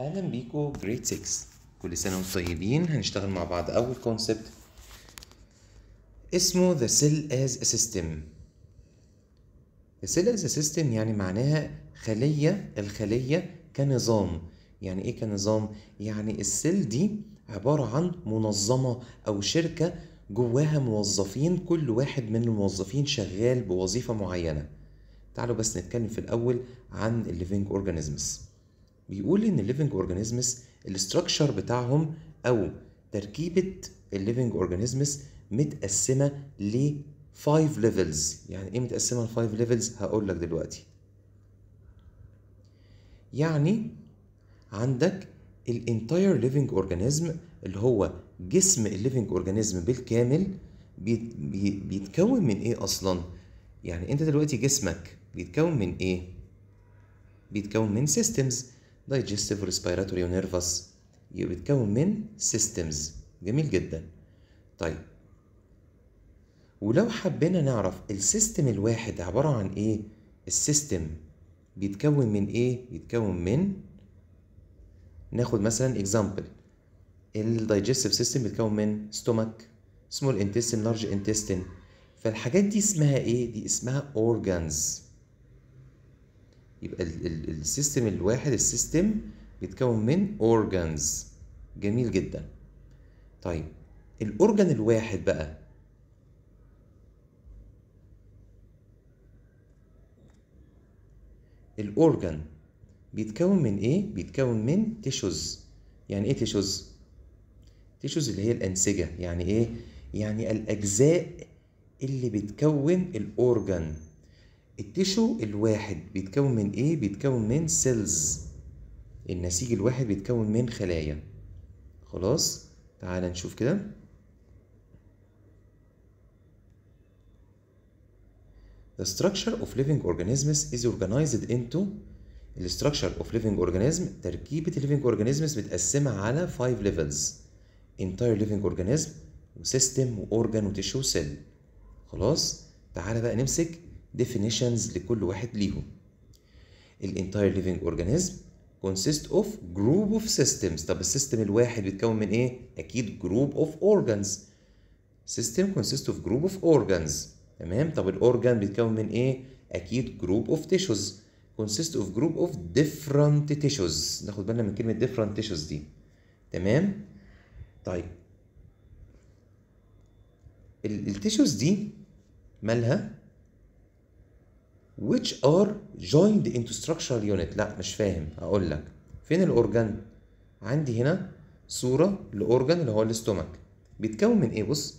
اهلا بيكو جريد 6 كل سنه وانتم طيبين هنشتغل مع بعض اول كونسبت اسمه ذا سيل از ا سيستم ذا سيل از ا سيستم يعني معناها خليه الخليه كنظام يعني ايه كنظام يعني السيل دي عباره عن منظمه او شركه جواها موظفين كل واحد من الموظفين شغال بوظيفه معينه تعالوا بس نتكلم في الاول عن الليفينج اورجانيزمز بيقول ان الليفنج اورجانيزمز الاستراكشر بتاعهم او تركيبه الليفنج اورجانيزمز متقسمه ل 5 ليفلز يعني ايه متقسمه ل 5 ليفلز هقول لك دلوقتي يعني عندك الانتاير ليفنج اورجانيزم اللي هو جسم الليفنج اورجانيزم بالكامل بيتكون من ايه اصلا يعني انت دلوقتي جسمك بيتكون من ايه بيتكون من سيستمز digestive respiratory nervous بيتكون من systems جميل جدا طيب ولو حبينا نعرف السيستم الواحد عبارة عن ايه السيستم بيتكون من ايه بيتكون من ناخد مثلا example الدايجستيف سيستم بيتكون من stomach small intestine large intestine فالحاجات دي اسمها ايه دي اسمها organs يبقى السيستم الواحد السيستم بيتكون من organs جميل جدا طيب الاورجن الواحد بقى الاورجن بيتكون من ايه بيتكون من تيشوز يعني ايه تيشوز تيشوز اللي هي الانسجه يعني ايه يعني الاجزاء اللي بتكون الاورجن التشو الواحد بيتكون من ايه بيتكون من سيلز النسيج الواحد بيتكون من خلايا خلاص تعال نشوف كده The structure of living organisms is organized into structure of living organism تركيبة living organisms متقسمة على 5 levels entire living organism و system و organ و tissue و cell خلاص تعالى بقى نمسك definitions لكل واحد ليهم ال entire living organism consist of group of systems طب السيستم الواحد بيتكون من ايه؟ اكيد group of organs system consist of group of organs تمام طب الاورجان بيتكون من ايه؟ اكيد group of tissues consist of group of different tissues ناخد بالنا من كلمة different tissues دي تمام؟ طيب التيشوز دي مالها which are joined into structural unit لا مش فاهم هقول لك فين الاورجان عندي هنا صوره لاورجان اللي هو الاستومك بيتكون من ايه بص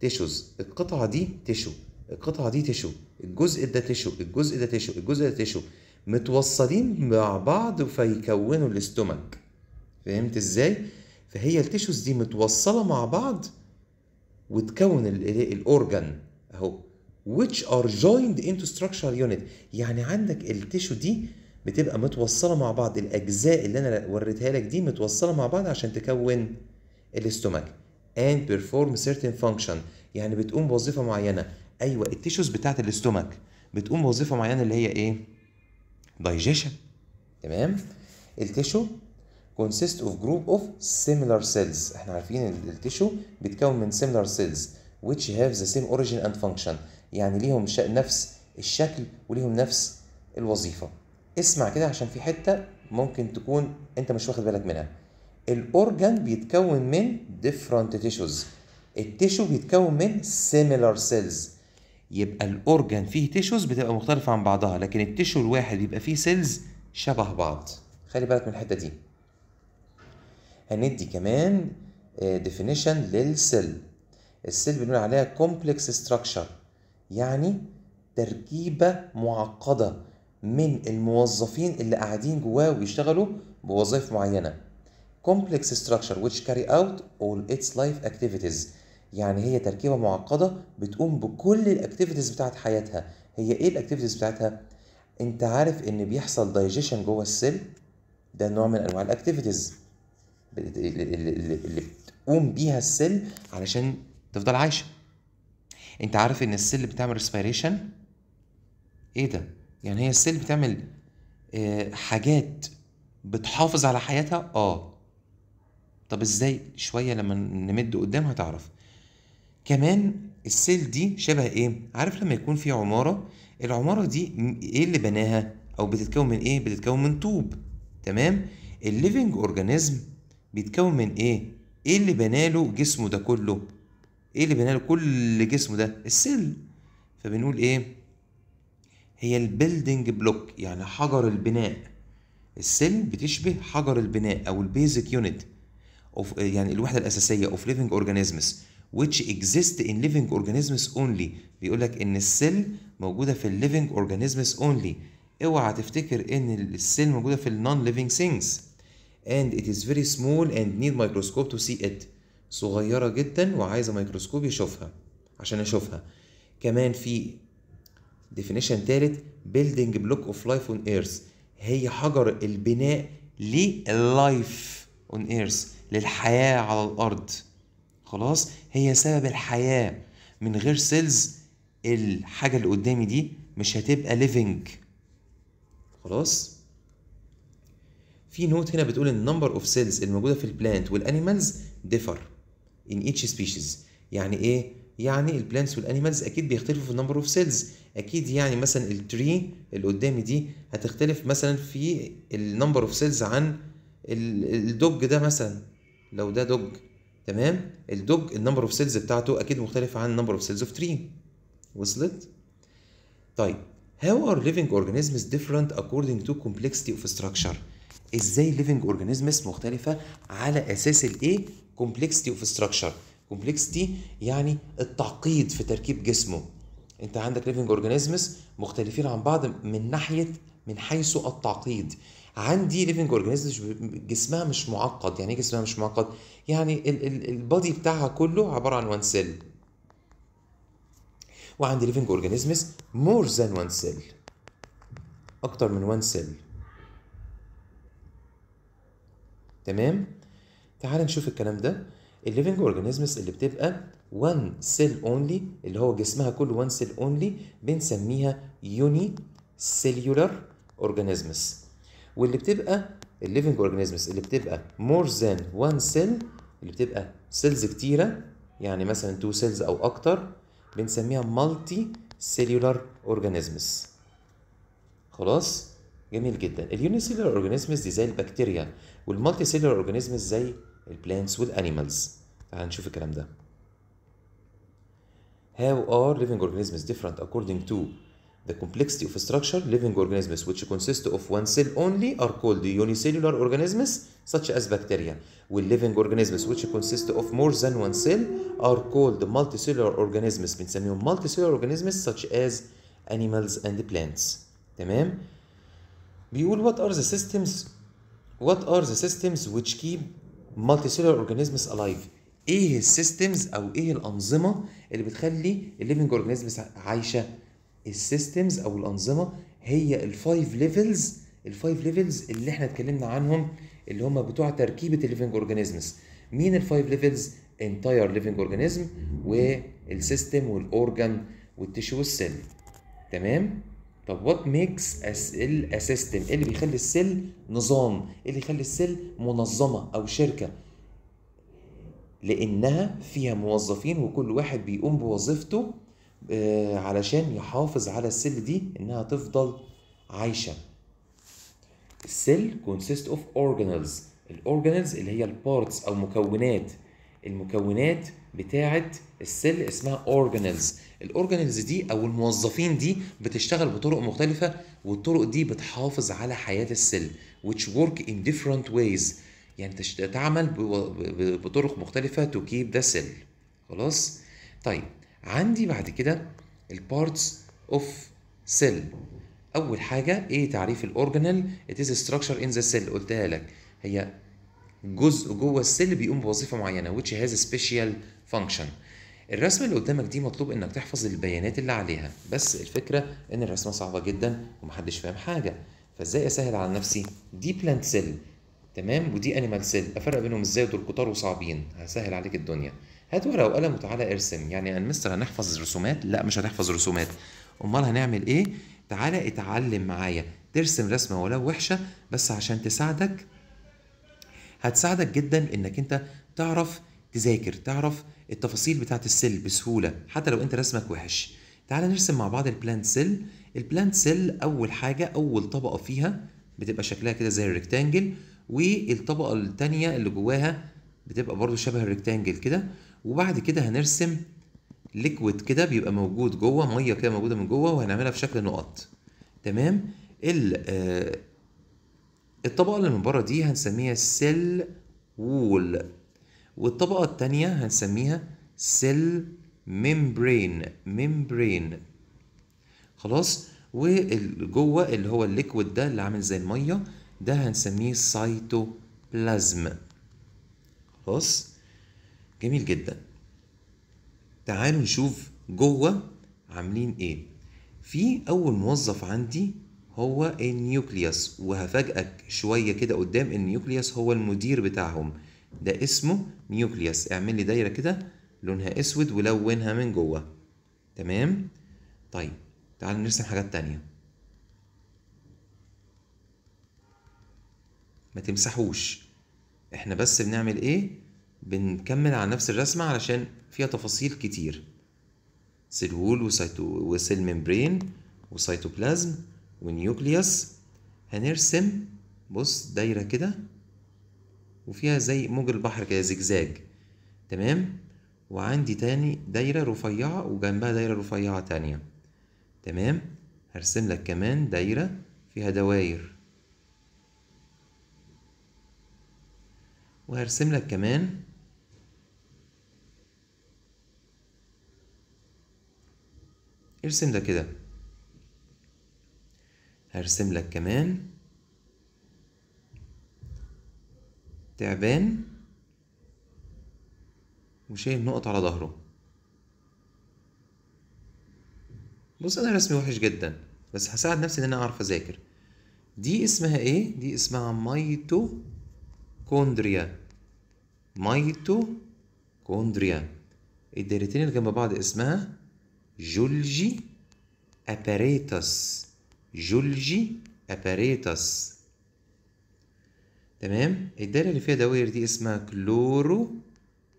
تيشوز القطعه دي تيشو القطعه دي تيشو الجزء ده تيشو الجزء ده تيشو الجزء ده تيشو متوصلين مع بعض فيكونوا الاستومك فهمت ازاي فهي التيشوز دي متوصله مع بعض وتكون الاورجان اهو which are joined into structural unit يعني عندك التيشو دي بتبقى متوصله مع بعض الاجزاء اللي انا وريتها لك دي متوصله مع بعض عشان تكون الاستومك and perform certain function يعني بتقوم بوظيفه معينه ايوه التيشوز بتاعت الاستومك بتقوم بوظيفه معينه اللي هي ايه digestion تمام التشو consist of group of similar cells احنا عارفين التشو بتكون من similar cells which have the same origin and function يعني ليهم نفس الشكل وليهم نفس الوظيفة اسمع كده عشان في حتة ممكن تكون انت مش واخد بالك منها الاورجان بيتكون من different tissues التيشو بيتكون من similar cells يبقى الاورجان فيه تيشوز بتبقى مختلفة عن بعضها لكن التيشو الواحد بيبقى فيه سيلز شبه بعض خلي بالك من الحتة دي هندي كمان ديفينيشن للسيل السيل بنقول عليها كومبلكس ستراكشر يعني تركيبة معقدة من الموظفين اللي قاعدين جواه ويشتغلوا بوظائف معينة complex structure which carry out all its life activities يعني هي تركيبة معقدة بتقوم بكل الاكتيفيتيز بتاعت حياتها هي ايه الاكتيفيتيز بتاعتها انت عارف ان بيحصل digestion جوه السل ده نوع من انواع الاكتيفيتيز اللي بتقوم بيها السل علشان تفضل عايشه انت عارف ان السل بتعمل ريسبيريشن ايه ده يعني هي السل بتعمل آه حاجات بتحافظ على حياتها اه طب ازاي شويه لما نمد قدام هتعرف كمان السيل دي شبه ايه عارف لما يكون في عماره العماره دي ايه اللي بناها او بتتكون من ايه بتتكون من طوب تمام الليفنج اورجانيزم بيتكون من ايه ايه اللي بناله جسمه ده كله ايه اللي بنى له كل جسمه ده السيل فبنقول ايه هي البيلدنج بلوك يعني حجر البناء السيل بتشبه حجر البناء او البيزك يونت اوف يعني الوحده الاساسيه اوف ليفنج اورجانيزمز which exist in living organisms only بيقول لك ان السيل موجوده في الليفنج اورجانيزمز only اوعى تفتكر ان السيل موجوده في النون ليفنج things and it is very small and need microscope to see it صغيرة جدا وعايزة ميكروسكوب يشوفها عشان أشوفها كمان في ديفينيشن ثالث بيلدينج بلوك اوف لايف اون ايرث هي حجر البناء لللايف اون ايرث للحياة على الأرض خلاص هي سبب الحياة من غير سيلز الحاجة اللي قدامي دي مش هتبقى ليفنج خلاص في نوت هنا بتقول النمبر اوف سيلز الموجوده في البلانت والانيمالز ديفر in each species يعني ايه يعني البلانتس والانيمالز اكيد بيختلفوا في النمبر اوف سيلز اكيد يعني مثلا التري اللي قدامي دي هتختلف مثلا في النمبر اوف سيلز عن الدوج ده مثلا لو ده دوج تمام الدوج النمبر اوف سيلز بتاعته اكيد مختلفه عن النمبر اوف سيلز اوف تري وصلت طيب how are living organisms different according to complexity of structure ازاي living organisms مختلفه على اساس الايه كومبلكسيتي اوف ستراكشر كومبلكسيتي يعني التعقيد في تركيب جسمه انت عندك ليفنج اورجانيزمز مختلفين عن بعض من ناحيه من حيث التعقيد عندي ليفنج اورجانيزمز جسمها مش معقد يعني ايه جسمها مش معقد يعني البادي بتاعها كله عباره عن وان سيل وعندي ليفنج اورجانيزمز مور ذان وان سيل اكتر من وان سيل تمام تعال نشوف الكلام ده الليفنج اورجانيزمز اللي بتبقى 1 سيل اونلي اللي هو جسمها كله 1 سيل اونلي بنسميها يوني سيلولار اورجانيزمز واللي بتبقى الليفنج اورجانيزمز اللي بتبقى مور ذان 1 سيل اللي بتبقى سيلز كتيره يعني مثلا تو سيلز او اكتر بنسميها مالتي سيلولار اورجانيزمز خلاص جميل جدا اليونيسيلولار اورجانيزمز دي زي البكتيريا والمالتي سيلولار اورجانيزمز زي البلانتس والانيمالز تعال نشوف الكلام ده How are living organisms different according to the complexity of structure? Living organisms which consist of one cell only are called unicellular organisms such as bacteria. While living organisms which consist of more than one cell are called multicellular organisms بنسميهم multicellular organisms such as animals and plants. تمام؟ بيقول what are the systems what are the systems which keep مالتي سيلر اورجانيزمز الايف ايه السيستمز او ايه الانظمه اللي بتخلي الليفنج اورجانيزمز عايشه السيستمز او الانظمه هي الفايف ليفلز الفايف ليفلز اللي احنا اتكلمنا عنهم اللي هم بتوع تركيبه الليفنج اورجانيزمز مين الفايف ليفلز انتاير ليفنج اورجانيزم والسيستم والاورجان والتشو والسيل تمام طب وات ميكس السيستم ايه اللي بيخلي السيل نظام ايه اللي يخلي السيل منظمه او شركه لانها فيها موظفين وكل واحد بيقوم بوظيفته آه، علشان يحافظ على السيل دي انها تفضل عايشه السيل كونسيست of organelles الاورجانلز اللي هي البارتس او مكونات المكونات بتاعه السل اسمها اورجانيلز الاورجانيلز دي او الموظفين دي بتشتغل بطرق مختلفه والطرق دي بتحافظ على حياه السل which work in different ways يعني تعمل بطرق مختلفه to keep the cell خلاص طيب عندي بعد كده البارتس اوف سيل اول حاجه ايه تعريف الاورجانيل it is a structure in the cell قلتها لك هي جزء جوه السيل بيقوم بوظيفه معينه which has a special function الرسمه اللي قدامك دي مطلوب انك تحفظ البيانات اللي عليها بس الفكره ان الرسمه صعبه جدا ومحدش فاهم حاجه فازاي اسهل على نفسي دي بلانت سيل تمام ودي انيمال سيل افرق بينهم ازاي دول كتار وصعبين هسهل عليك الدنيا هات ورقه وقلم وتعالى ارسم يعني انا مستر هنحفظ الرسومات لا مش هتحفظ رسومات امال هنعمل ايه تعالى اتعلم معايا ترسم رسمه ولو وحشه بس عشان تساعدك هتساعدك جدا انك انت تعرف تذاكر تعرف التفاصيل بتاعه السيل بسهوله حتى لو انت رسمك وحش تعال نرسم مع بعض البلانت سيل البلانت سيل اول حاجه اول طبقه فيها بتبقى شكلها كده زي الريكتانجل والطبقه الثانيه اللي جواها بتبقى برضو شبه الريكتانجل كده وبعد كده هنرسم ليكويد كده بيبقى موجود جوه ميه كده موجوده من جوه وهنعملها في شكل نقط تمام ال آه الطبقة اللي من بره دي هنسميها سيل وول والطبقة التانية هنسميها سيل ميمبرين ممبرين خلاص والجوه اللي هو الليكويد ده اللي عامل زي المية ده هنسميه سايتوبلازم خلاص جميل جدا تعالوا نشوف جوه عاملين ايه في اول موظف عندي هو النيوكليوس وهفاجئك شويه كده قدام النيوكليوس هو المدير بتاعهم ده اسمه نيوكليوس اعمل لي دايره كده لونها اسود ولونها من جوه تمام طيب تعال نرسم حاجات تانية ما تمسحوش احنا بس بنعمل ايه بنكمل على نفس الرسمة علشان فيها تفاصيل كتير سيلول وسيتو وسيل ممبرين وسيتوبلازم ونيوكليوس هنرسم بص دايرة كده وفيها زي موج البحر كده زجزاج تمام وعندي تاني دايرة رفيعة وجنبها دايرة رفيعة تانية تمام هرسم لك كمان دايرة فيها دواير وهرسم لك كمان ارسم ده كده هرسم لك كمان تعبان وشايل نقط على ظهره بص انا رسمي وحش جدا بس هساعد نفسي ان انا اعرف اذاكر دي اسمها ايه دي اسمها ميتوكوندريا ميتوكوندريا الدايرتين اللي جنب بعض اسمها جولجي اباريتوس جولجي اباريتس تمام الداله اللي فيها دوائر دي اسمها كلورو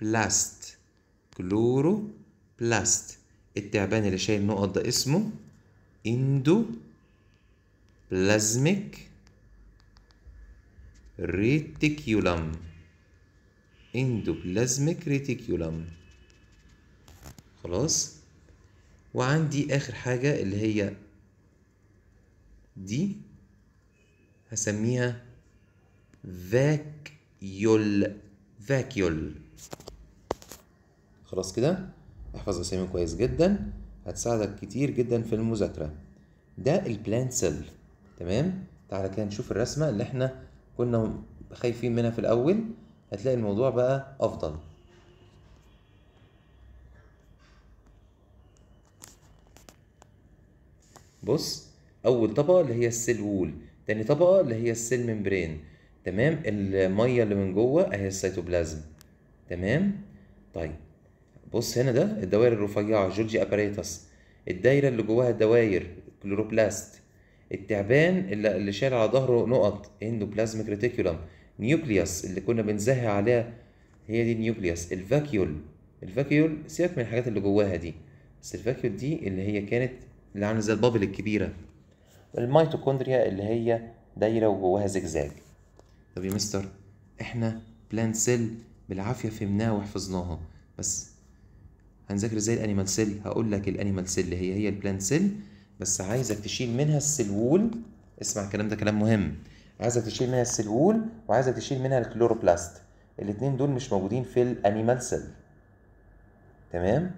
بلاست كلورو بلاست التعبان اللي شايل نقط ده اسمه اندو بلازميك ريتيكيولم بلازميك ريتيكيولم خلاص وعندي اخر حاجه اللي هي دي هسميها فاكيول فاكيول خلاص كده احفظ اسامي كويس جدا هتساعدك كتير جدا في المذاكرة ده البلانت سيل تمام تعالى كده نشوف الرسمة اللي احنا كنا خايفين منها في الأول هتلاقي الموضوع بقى أفضل بص اول طبقه اللي هي السيل وول تاني طبقه اللي هي السيل ممبرين تمام الميه اللي من جوه اهي السيتوبلازم تمام طيب بص هنا ده الدوائر الرفيعه جورجي اباريتاس الدايره اللي جواها الدواير كلوروبلاست التعبان اللي, شال على ظهره نقط اندوبلازميك ريتيكولم نيوكليوس اللي كنا بنزهق عليها هي دي النيوكليوس الفاكيول الفاكيول سيبك من الحاجات اللي جواها دي بس الفاكيول دي اللي هي كانت اللي عامله زي البابل الكبيره الميتوكوندريا اللي هي دايره وجواها زجزاج طب يا مستر احنا بلان سيل بالعافيه فهمناها وحفظناها بس هنذاكر ازاي الانيمال سيل هقول لك الانيمال سيل هي هي البلان سيل بس عايزك تشيل منها السلول اسمع الكلام ده كلام مهم عايزك تشيل منها السلول وعايزك تشيل منها الكلوروبلاست الاثنين دول مش موجودين في الانيمال سيل تمام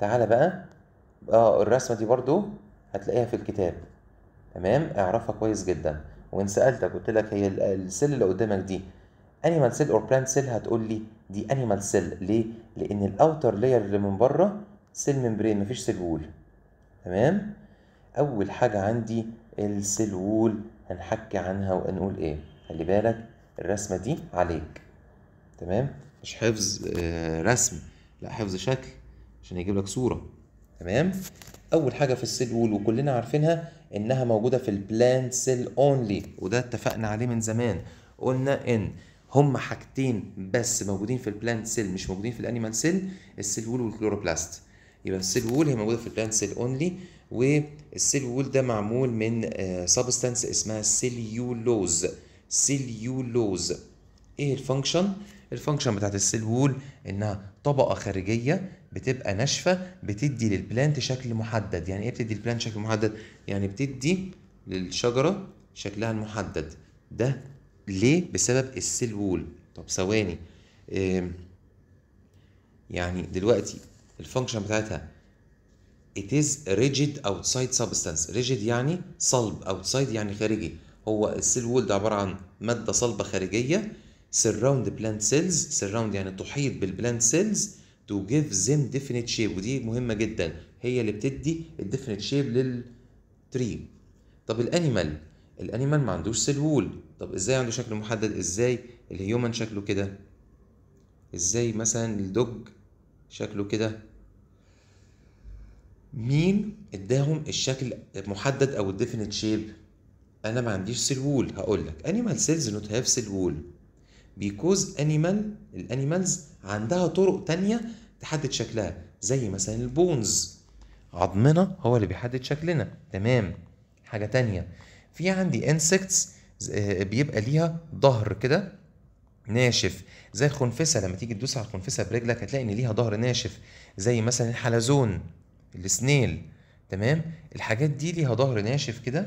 تعالى بقى اه الرسمه دي برضو هتلاقيها في الكتاب تمام اعرفها كويس جدا وان سالتك قلت لك هي السيل اللي قدامك دي انيمال سيل اور بلانت سيل هتقول لي دي انيمال سيل ليه لان الاوتر لاير اللي من بره سيل ممبرين مفيش سيل وول تمام اول حاجه عندي السيل وول هنحكي عنها وهنقول ايه خلي بالك الرسمه دي عليك تمام مش حفظ آه، رسم لا حفظ شكل عشان يجيب لك صوره تمام اول حاجه في السيل وول وكلنا عارفينها انها موجوده في البلانت سيل اونلي وده اتفقنا عليه من زمان قلنا ان هما حاجتين بس موجودين في البلانت سيل مش موجودين في الانيمال سيل السيل وول والكلوروبلاست يبقى السيل وول هي موجوده في البلانت سيل اونلي والسيل وول ده معمول من سبستانس آه، اسمها سيليولوز سيليولوز ايه الفانكشن الفانكشن بتاعت السيل وول انها طبقه خارجيه بتبقى ناشفه بتدي للبلانت شكل محدد يعني ايه بتدي البلانت شكل محدد يعني بتدي للشجره شكلها المحدد ده ليه بسبب السيل وول طب ثواني يعني دلوقتي الفانكشن بتاعتها it is rigid outside substance rigid يعني صلب outside يعني خارجي هو السيل وول ده عباره عن ماده صلبه خارجيه surround plant cells surround يعني تحيط بالبلانت سيلز تو جيف زيم ديفينيت شيب ودي مهمه جدا هي اللي بتدي الديفينيت شيب للتري طب الانيمال الانيمال ما عندوش سلول طب ازاي عنده شكل محدد ازاي الهيومن شكله كده ازاي مثلا الدوج شكله كده مين اداهم الشكل المحدد او الديفينيت شيب انا ما عنديش سلول هقول لك انيمال سيلز نوت هاف سلول بيكوز انيمال الانيمالز عندها طرق تانية تحدد شكلها زي مثلا البونز عظمنا هو اللي بيحدد شكلنا تمام حاجة تانية في عندي انسكتس آه، بيبقى ليها ظهر كده ناشف زي الخنفسة لما تيجي تدوس على الخنفسة برجلك هتلاقي ان ليها ظهر ناشف زي مثلا الحلزون السنيل تمام الحاجات دي ليها ظهر ناشف كده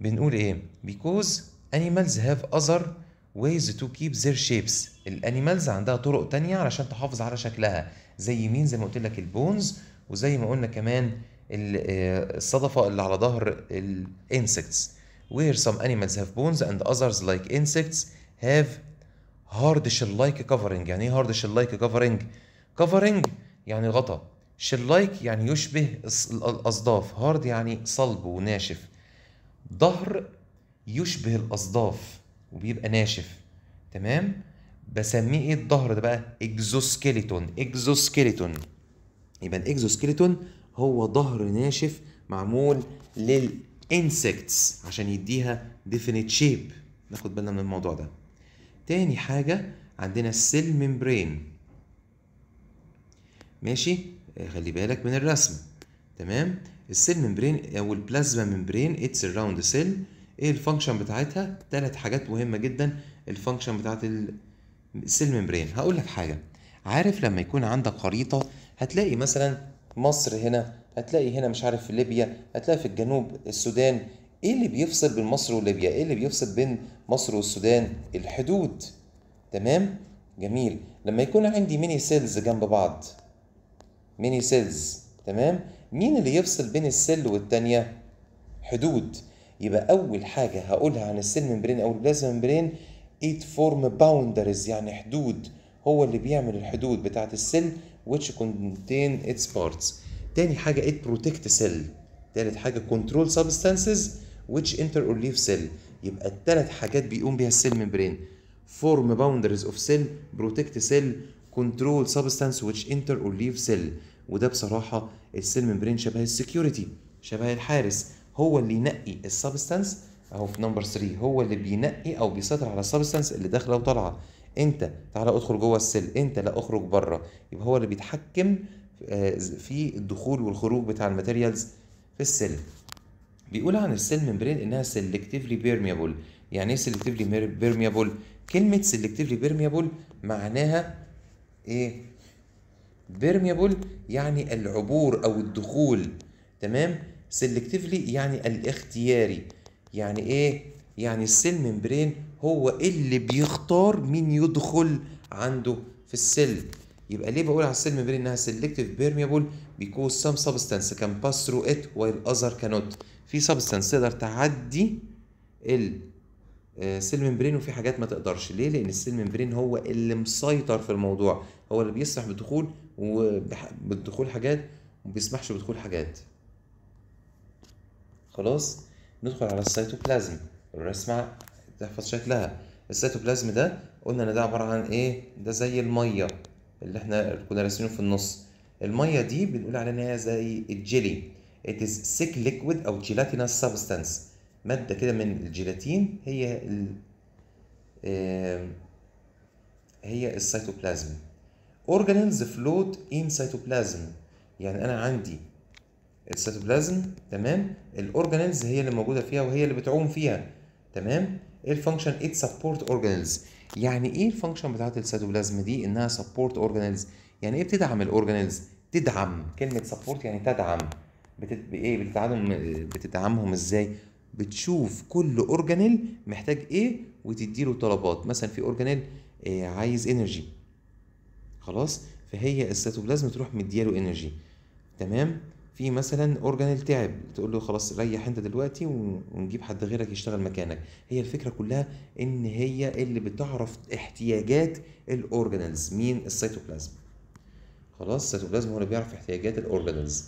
بنقول ايه because animals have other ways to keep their shapes الانيمالز عندها طرق تانية علشان تحافظ على شكلها زي مين زي ما قلت لك البونز وزي ما قلنا كمان آه، الصدفة اللي على ظهر الانسكتس where some animals have bones and others like insects have hard shell like covering يعني ايه hard shell like covering covering يعني غطا shell like يعني يشبه الاصداف hard يعني صلب وناشف ظهر يشبه الاصداف وبيبقى ناشف تمام بسميه ايه الظهر ده بقى اكزوسكيليتون اكزوسكيليتون يبقى الاكزوسكيليتون هو ظهر ناشف معمول للانسكتس عشان يديها ديفينيت شيب ناخد بالنا من الموضوع ده تاني حاجه عندنا السيل ميمبرين ماشي آه، خلي بالك من الرسم تمام السيل ميمبرين او البلازما ميمبرين اتس راوند سيل ايه الفانكشن بتاعتها ثلاث حاجات مهمه جدا الفانكشن بتاعت السيل ممبرين هقول لك حاجه عارف لما يكون عندك خريطه هتلاقي مثلا مصر هنا هتلاقي هنا مش عارف في ليبيا هتلاقي في الجنوب السودان ايه اللي بيفصل بين مصر وليبيا ايه اللي بيفصل بين مصر والسودان الحدود تمام جميل لما يكون عندي ميني سيلز جنب بعض ميني سيلز تمام مين اللي يفصل بين السيل والتانية حدود يبقى أول حاجة هقولها عن السيل ممبرين أو البلازما ممبرين it form boundaries يعني حدود هو اللي بيعمل الحدود بتاعة السيل which contain its parts تاني حاجة it protect cell تالت حاجة control substances which enter or leave cell يبقى التلات حاجات بيقوم بيها السيل ممبرين form boundaries of cell protect cell control substance which enter or leave cell وده بصراحة السيل ممبرين شبه السكيورتي شبه الحارس هو اللي ينقي السبستانس اهو في نمبر 3 هو اللي بينقي او بيسيطر على السبستانس اللي داخله وطالعه انت تعالى ادخل جوه السيل انت لا اخرج بره يبقى هو اللي بيتحكم آه، في الدخول والخروج بتاع الماتيريالز في السيل بيقول عن السيل ممبرين انها سيلكتيفلي بيرميبل يعني ايه سيلكتيفلي بيرميبل كلمه سيلكتيفلي بيرميبل معناها ايه بيرميبل يعني العبور او الدخول تمام سيلكتيفلي يعني الاختياري يعني ايه يعني السيل ممبرين هو اللي بيختار مين يدخل عنده في السيل يبقى ليه بقول على السيل ممبرين انها سيلكتيف بيرميبل بيكوز سام سبستانس كان باس ثرو ات وايل اذر كانوت في سبستانس تقدر تعدي السيل آه، ممبرين وفي حاجات ما تقدرش ليه لان السيل ممبرين هو اللي مسيطر في الموضوع هو اللي بيسمح بالدخول وبدخول حاجات وبيسمحش بدخول حاجات خلاص ندخل على السيتوبلازم الرسمة تحفظ شكلها السيتوبلازم ده قلنا ان ده عبارة عن ايه ده زي المية اللي احنا كنا راسمينه في النص المية دي بنقول عليها ان هي زي الجيلي it is sick liquid او gelatinous substance مادة كده من الجيلاتين هي ال هي السيتوبلازم organelles float in cytoplasm يعني انا عندي السيتوبلازم تمام الاورجانيلز هي اللي موجوده فيها وهي اللي بتعوم فيها تمام ايه الفانكشن ايه سبورت اورجانيلز يعني ايه الفانكشن بتاعت السيتوبلازم دي انها سبورت اورجانيلز يعني ايه بتدعم الاورجانيلز تدعم كلمه سبورت يعني تدعم بتت... ايه بتدعمهم بتدعمهم ازاي بتشوف كل اورجانيل محتاج ايه وتديله طلبات مثلا في اورجانيل إيه عايز انرجي خلاص فهي السيتوبلازم تروح مدياله انرجي تمام في مثلا اورجان تعب تقول له خلاص ريح انت دلوقتي ونجيب حد غيرك يشتغل مكانك هي الفكره كلها ان هي اللي بتعرف احتياجات الاورجانلز مين السيتوبلازم خلاص السيتوبلازم هو اللي بيعرف احتياجات الاورجانلز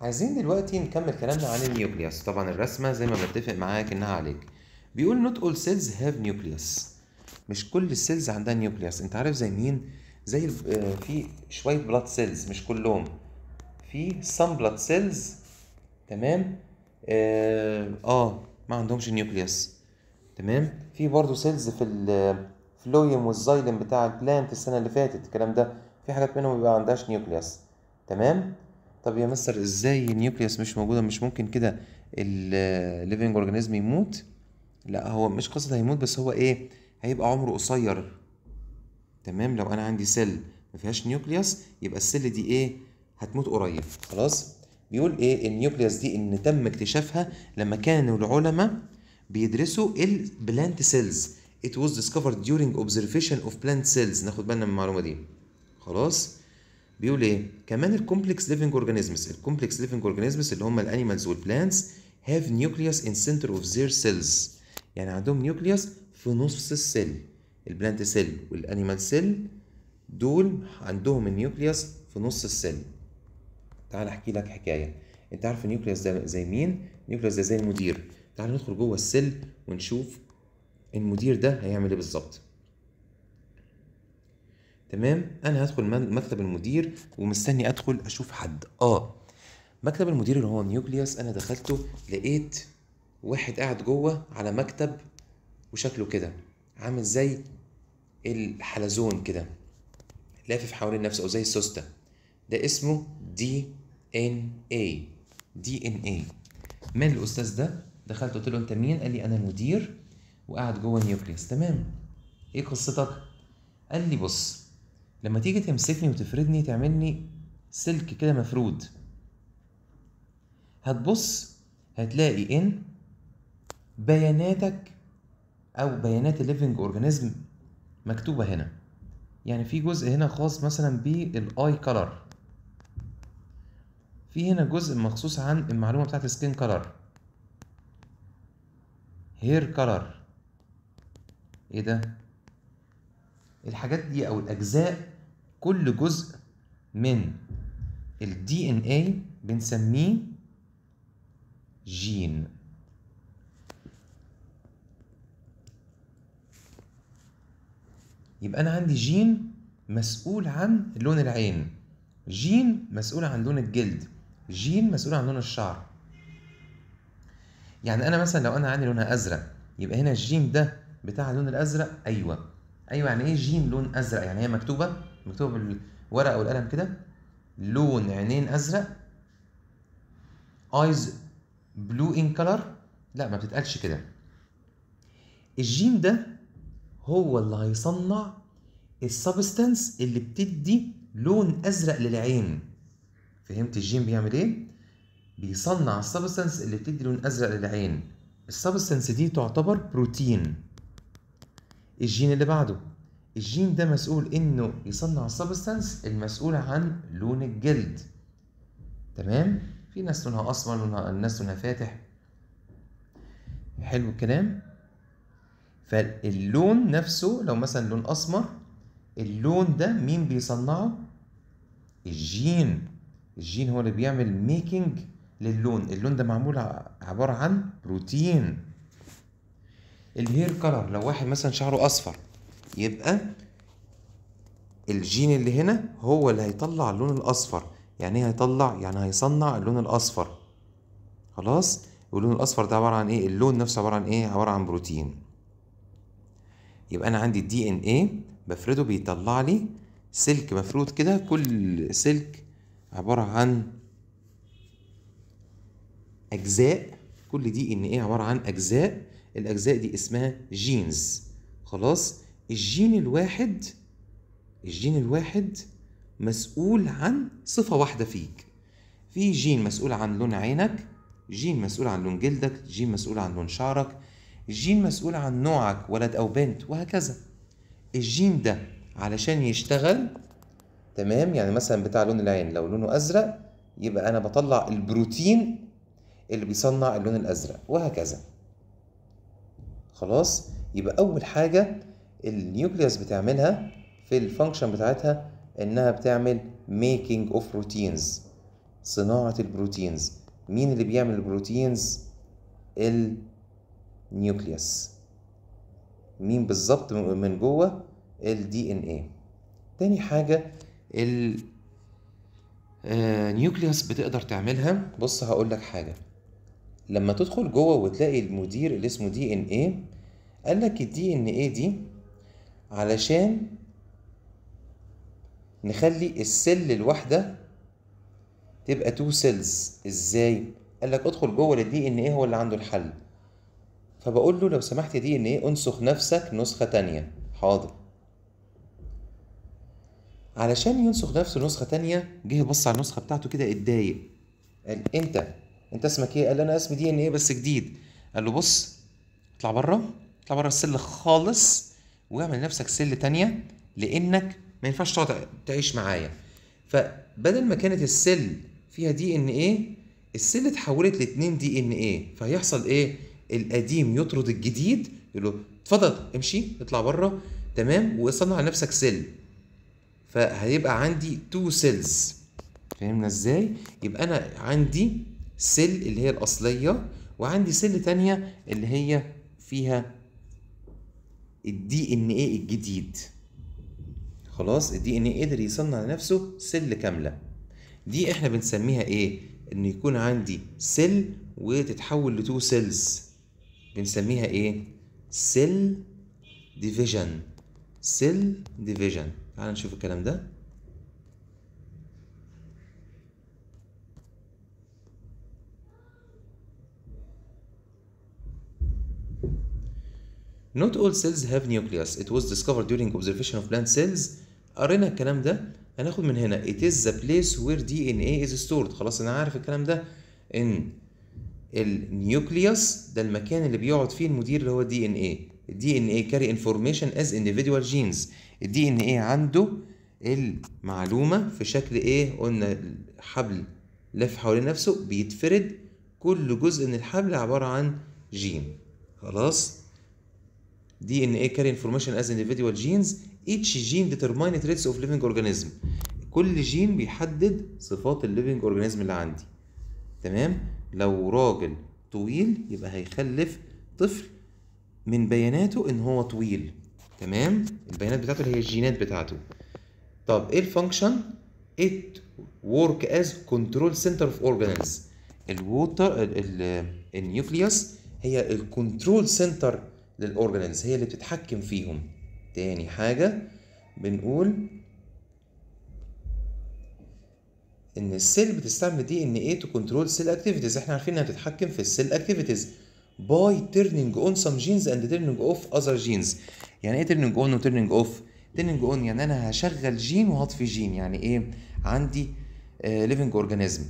عايزين دلوقتي نكمل كلامنا عن النيوكليوس طبعا الرسمه زي ما بتفق معاك انها عليك بيقول not all cells have nucleus مش كل السيلز عندها نيوكليوس انت عارف زي مين زي آه، في شويه بلاد سيلز مش كلهم في سام بلاد سيلز تمام اه, آه ما عندهمش نيوكليوس تمام في برضه سيلز في الفلويم والزايلم بتاع البلانت السنه اللي فاتت الكلام ده في حاجات منهم بيبقى عندهاش نيوكليوس تمام طب يا مستر ازاي النيوكليوس مش موجوده مش ممكن كده الليفنج اورجانيزم آه، يموت لا هو مش قصه هيموت بس هو ايه هيبقى عمره قصير تمام لو انا عندي سيل ما فيهاش نيوكليوس يبقى السيل دي ايه هتموت قريب خلاص بيقول ايه النيوكليوس دي ان تم اكتشافها لما كانوا العلماء بيدرسوا البلانت سيلز it was discovered during observation of plant cells ناخد بالنا من المعلومه دي خلاص بيقول ايه كمان الكومبلكس ليفنج اورجانيزمز الكومبلكس ليفنج اورجانيزمز اللي هم الانيمالز والبلانتس هاف نيوكليوس ان سنتر اوف ذير سيلز يعني عندهم نيوكليوس في نص السل البلانت سيل والانيمال سيل دول عندهم النيوكليوس في نص السل تعال احكي لك حكايه انت عارف النيوكليوس ده زي مين النيوكليوس ده زي المدير تعال ندخل جوه السل ونشوف المدير ده هيعمل ايه بالظبط تمام انا هدخل مكتب المدير ومستني ادخل اشوف حد اه مكتب المدير اللي هو النيوكليوس انا دخلته لقيت واحد قاعد جوه على مكتب وشكله كده عامل زي الحلزون كده لافف حوالين نفسه او زي السوسته ده اسمه دي ان اي دي ان اي من الاستاذ ده دخلت قلت له انت مين قال لي انا المدير وقاعد جوه النيوكليس تمام ايه قصتك قال لي بص لما تيجي تمسكني وتفردني تعملني سلك كده مفرود هتبص هتلاقي ان بياناتك او بيانات الليفنج اورجانيزم مكتوبه هنا يعني في جزء هنا خاص مثلا بالاي كلر في هنا جزء مخصوص عن المعلومه بتاعه السكين كلر هير كلر ايه ده الحاجات دي او الاجزاء كل جزء من الدي ان اي بنسميه جين يبقى انا عندي جين مسؤول عن لون العين جين مسؤول عن لون الجلد جين مسؤول عن لون الشعر يعني انا مثلا لو انا عندي لونها ازرق يبقى هنا الجين ده بتاع اللون الازرق ايوه ايوه يعني ايه جين لون ازرق يعني هي مكتوبه مكتوبه بالورقه والقلم كده لون عينين ازرق ايز بلو ان كلر لا ما بتتقالش كده الجين ده هو اللي هيصنع السبستنس اللي بتدي لون ازرق للعين فهمت الجين بيعمل ايه بيصنع السبستنس اللي بتدي لون ازرق للعين السبستنس دي تعتبر بروتين الجين اللي بعده الجين ده مسؤول انه يصنع السبستنس المسؤول عن لون الجلد تمام في ناس لونها اسمر لونها ناس لونها فاتح حلو الكلام فاللون نفسه لو مثلا لون أسمر اللون ده مين بيصنعه؟ الجين الجين هو اللي بيعمل ميكنج للون اللون ده معمول عبارة عن بروتين الهير كلر لو واحد مثلا شعره أصفر يبقى الجين اللي هنا هو اللي هيطلع اللون الأصفر يعني ايه هيطلع يعني هيصنع اللون الأصفر خلاص واللون الأصفر ده عبارة عن ايه اللون نفسه عبارة عن ايه عبارة عن بروتين يبقى انا عندي الدي ان ايه بفرده بيطلع لي سلك مفرود كده كل سلك عباره عن اجزاء كل دي ان ايه عباره عن اجزاء الاجزاء دي اسمها جينز خلاص الجين الواحد الجين الواحد مسؤول عن صفه واحده فيك في جين مسؤول عن لون عينك جين مسؤول عن لون جلدك جين مسؤول عن لون شعرك الجين مسؤول عن نوعك ولد أو بنت وهكذا الجين ده علشان يشتغل تمام يعني مثلا بتاع لون العين لو لونه أزرق يبقى أنا بطلع البروتين اللي بيصنع اللون الأزرق وهكذا خلاص يبقى أول حاجة النيوكليوس بتعملها في الفانكشن بتاعتها إنها بتعمل ميكينج اوف بروتينز صناعة البروتينز مين اللي بيعمل البروتينز؟ نيوكليوس مين بالظبط من جوه الدي ان ايه تاني حاجه ال آه، نيوكليس بتقدر تعملها بص هقول لك حاجه لما تدخل جوه وتلاقي المدير اللي اسمه دي ان ايه قال لك الدي ان ايه دي علشان نخلي السل الواحده تبقى تو سيلز ازاي قال لك ادخل جوه للدي ان ايه هو اللي عنده الحل فبقول له لو سمحت يا دي ان ايه انسخ نفسك نسخه تانية حاضر علشان ينسخ نفسه نسخه تانية جه بص على النسخه بتاعته كده اتضايق قال انت انت اسمك ايه قال انا اسمي دي ان ايه بس جديد قال له بص اطلع بره اطلع بره السل خالص واعمل لنفسك سل تانية لانك ما ينفعش تقعد تعيش معايا فبدل ما كانت السل فيها دي ان ايه السل اتحولت لاتنين دي ان ايه فهيحصل ايه القديم يطرد الجديد يقول له اتفضل امشي اطلع بره تمام وصنع لنفسك سيل فهيبقى عندي تو سيلز فهمنا ازاي يبقى انا عندي سيل اللي هي الاصليه وعندي سيل تانية اللي هي فيها الدي ان اي الجديد خلاص الدي ان اي قدر يصنع لنفسه سيل كامله دي احنا بنسميها ايه ان يكون عندي سيل وتتحول لتو سيلز بنسميها ايه سيل ديفيجن سيل ديفيجن تعال نشوف الكلام ده Not all cells have nucleus. It was discovered during observation of plant cells. قرينا الكلام ده هناخد من هنا it is the place where DNA is stored خلاص انا عارف الكلام ده ان النيوكليوس ده المكان اللي بيقعد فيه المدير اللي هو الدي ان ايه الدي ان ايه كاري انفورميشن از انديفيدوال جينز الدي ان ايه عنده المعلومه في شكل ايه قلنا حبل لف حوالين نفسه بيتفرد كل جزء من الحبل عباره عن جين خلاص دي ان ايه كاري انفورميشن از انديفيدوال جينز ايتش جين ديترماين تريتس اوف ليفنج اورجانيزم كل جين بيحدد صفات الليفنج اورجانيزم اللي عندي تمام لو راجل طويل يبقى هيخلف طفل من بياناته ان هو طويل تمام البيانات بتاعته اللي هي الجينات بتاعته طب ايه الفانكشن it work as control center of organelles الووتر النيوكليوس هي الكنترول سنتر للاورجانيز هي اللي بتتحكم فيهم تاني حاجه بنقول ان السيل بتستعمل دي ان ايه تو كنترول سيل اكتيفيتيز احنا عارفين انها بتتحكم في السيل اكتيفيتيز باي تيرنينج اون سم جينز اند تيرنينج اوف اذر جينز يعني ايه تيرنينج اون وتيرنينج اوف تيرنينج اون يعني انا هشغل جين وهطفي جين يعني ايه عندي ليفنج آه، اورجانيزم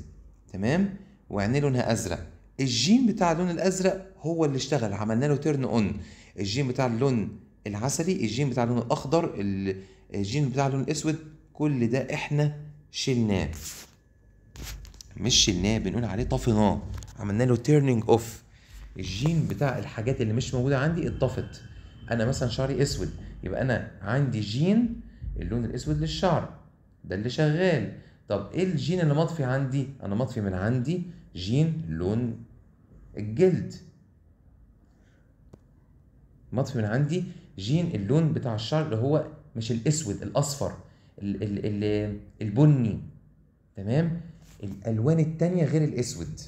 تمام وعينيه لونها ازرق الجين بتاع اللون الازرق هو اللي اشتغل عملنا له تيرن اون الجين بتاع اللون العسلي الجين بتاع اللون الاخضر الجين بتاع اللون الاسود كل ده احنا شلناه مش شلناه بنقول عليه طفيناه عملنا له تيرنينج اوف الجين بتاع الحاجات اللي مش موجوده عندي اتطفت انا مثلا شعري اسود يبقى انا عندي جين اللون الاسود للشعر ده اللي شغال طب ايه الجين اللي مطفي عندي انا مطفي من عندي جين لون الجلد مطفي من عندي جين اللون بتاع الشعر اللي هو مش الاسود الاصفر ال البني تمام الالوان التانية غير الاسود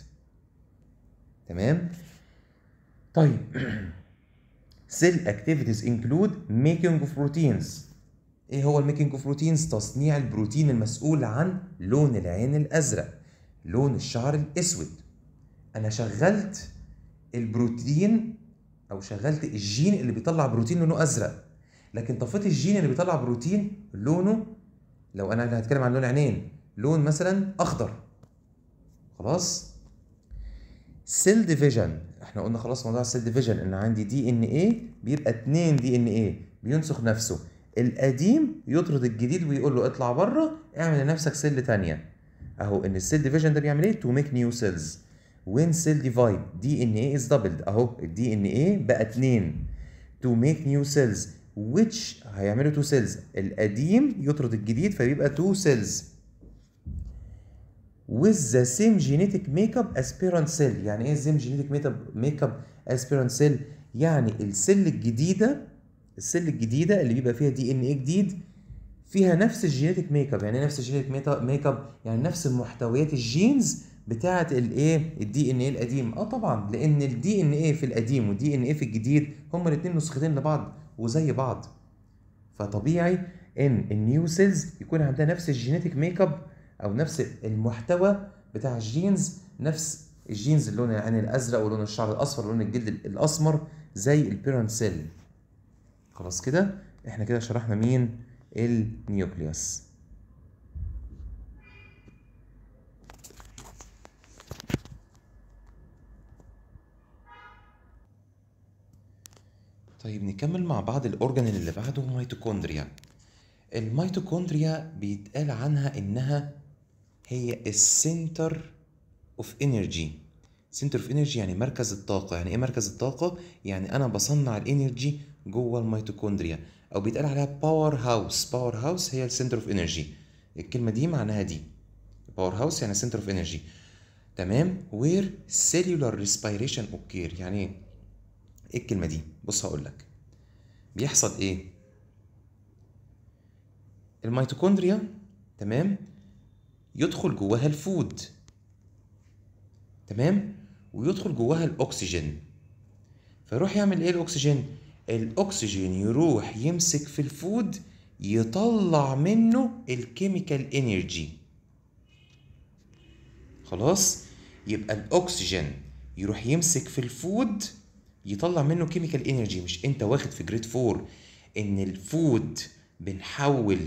تمام طيب cell activities include making of proteins ايه هو الميكنج اوف بروتينز تصنيع البروتين المسؤول عن لون العين الازرق لون الشعر الاسود انا شغلت البروتين او شغلت الجين اللي بيطلع بروتين لونه ازرق لكن طفيت الجين اللي بيطلع بروتين لونه لو انا هتكلم عن لون عينين لون مثلا اخضر خلاص سيل ديفيجن احنا قلنا خلاص موضوع السيل ديفيجن ان عندي دي ان ايه بيبقى 2 دي ان ايه بينسخ نفسه القديم يطرد الجديد ويقول له اطلع بره اعمل لنفسك سيل ثانيه اهو ان السيل ديفيجن ده بيعمل ايه تو ميك نيو سيلز وين سيل ديفايد دي ان ايه از دبلد اهو الدي ان ايه بقى 2 تو ميك نيو سيلز which هيعملوا تو سيلز القديم يطرد الجديد فبيبقى تو سيلز with the same genetic makeup as parent cell يعني ايه same genetic makeup as parent cell يعني السل الجديدة السل الجديدة اللي بيبقى فيها دي ان ايه جديد فيها نفس الجينيتك ميك اب يعني إيه نفس الجينيتك ميك اب يعني نفس محتويات الجينز بتاعه الايه الدي ان ايه القديم اه طبعا لان الدي ان ايه في القديم والدي ان ايه في الجديد هما الاثنين نسختين لبعض وزي بعض فطبيعي ان النيو سيلز يكون عندها نفس الجينيتك ميك اب او نفس المحتوى بتاع الجينز نفس الجينز اللون العين الازرق ولون الشعر الاصفر ولون الجلد الاسمر زي البيرنت سيل خلاص كده احنا كده شرحنا مين النيوكليوس طيب نكمل مع بعض الاورجن اللي بعده الميتوكوندريا الميتوكوندريا بيتقال عنها انها هي السنتر اوف انرجي سنتر اوف انرجي يعني مركز الطاقه يعني ايه مركز الطاقه يعني انا بصنع الانرجي جوه الميتوكوندريا او بيتقال عليها باور هاوس باور هاوس هي السنتر اوف انرجي الكلمه دي معناها دي باور هاوس يعني سنتر اوف انرجي تمام وير سيلولار ريسبيريشن اوكير يعني إيه؟, ايه الكلمه دي بص هقول لك بيحصل ايه الميتوكوندريا تمام يدخل جواها الفود تمام ويدخل جواها الاكسجين فيروح يعمل ايه الاكسجين الاكسجين يروح يمسك في الفود يطلع منه الكيميكال انرجي خلاص يبقى الاكسجين يروح يمسك في الفود يطلع منه كيميكال انرجي مش انت واخد في جريد 4 ان الفود بنحول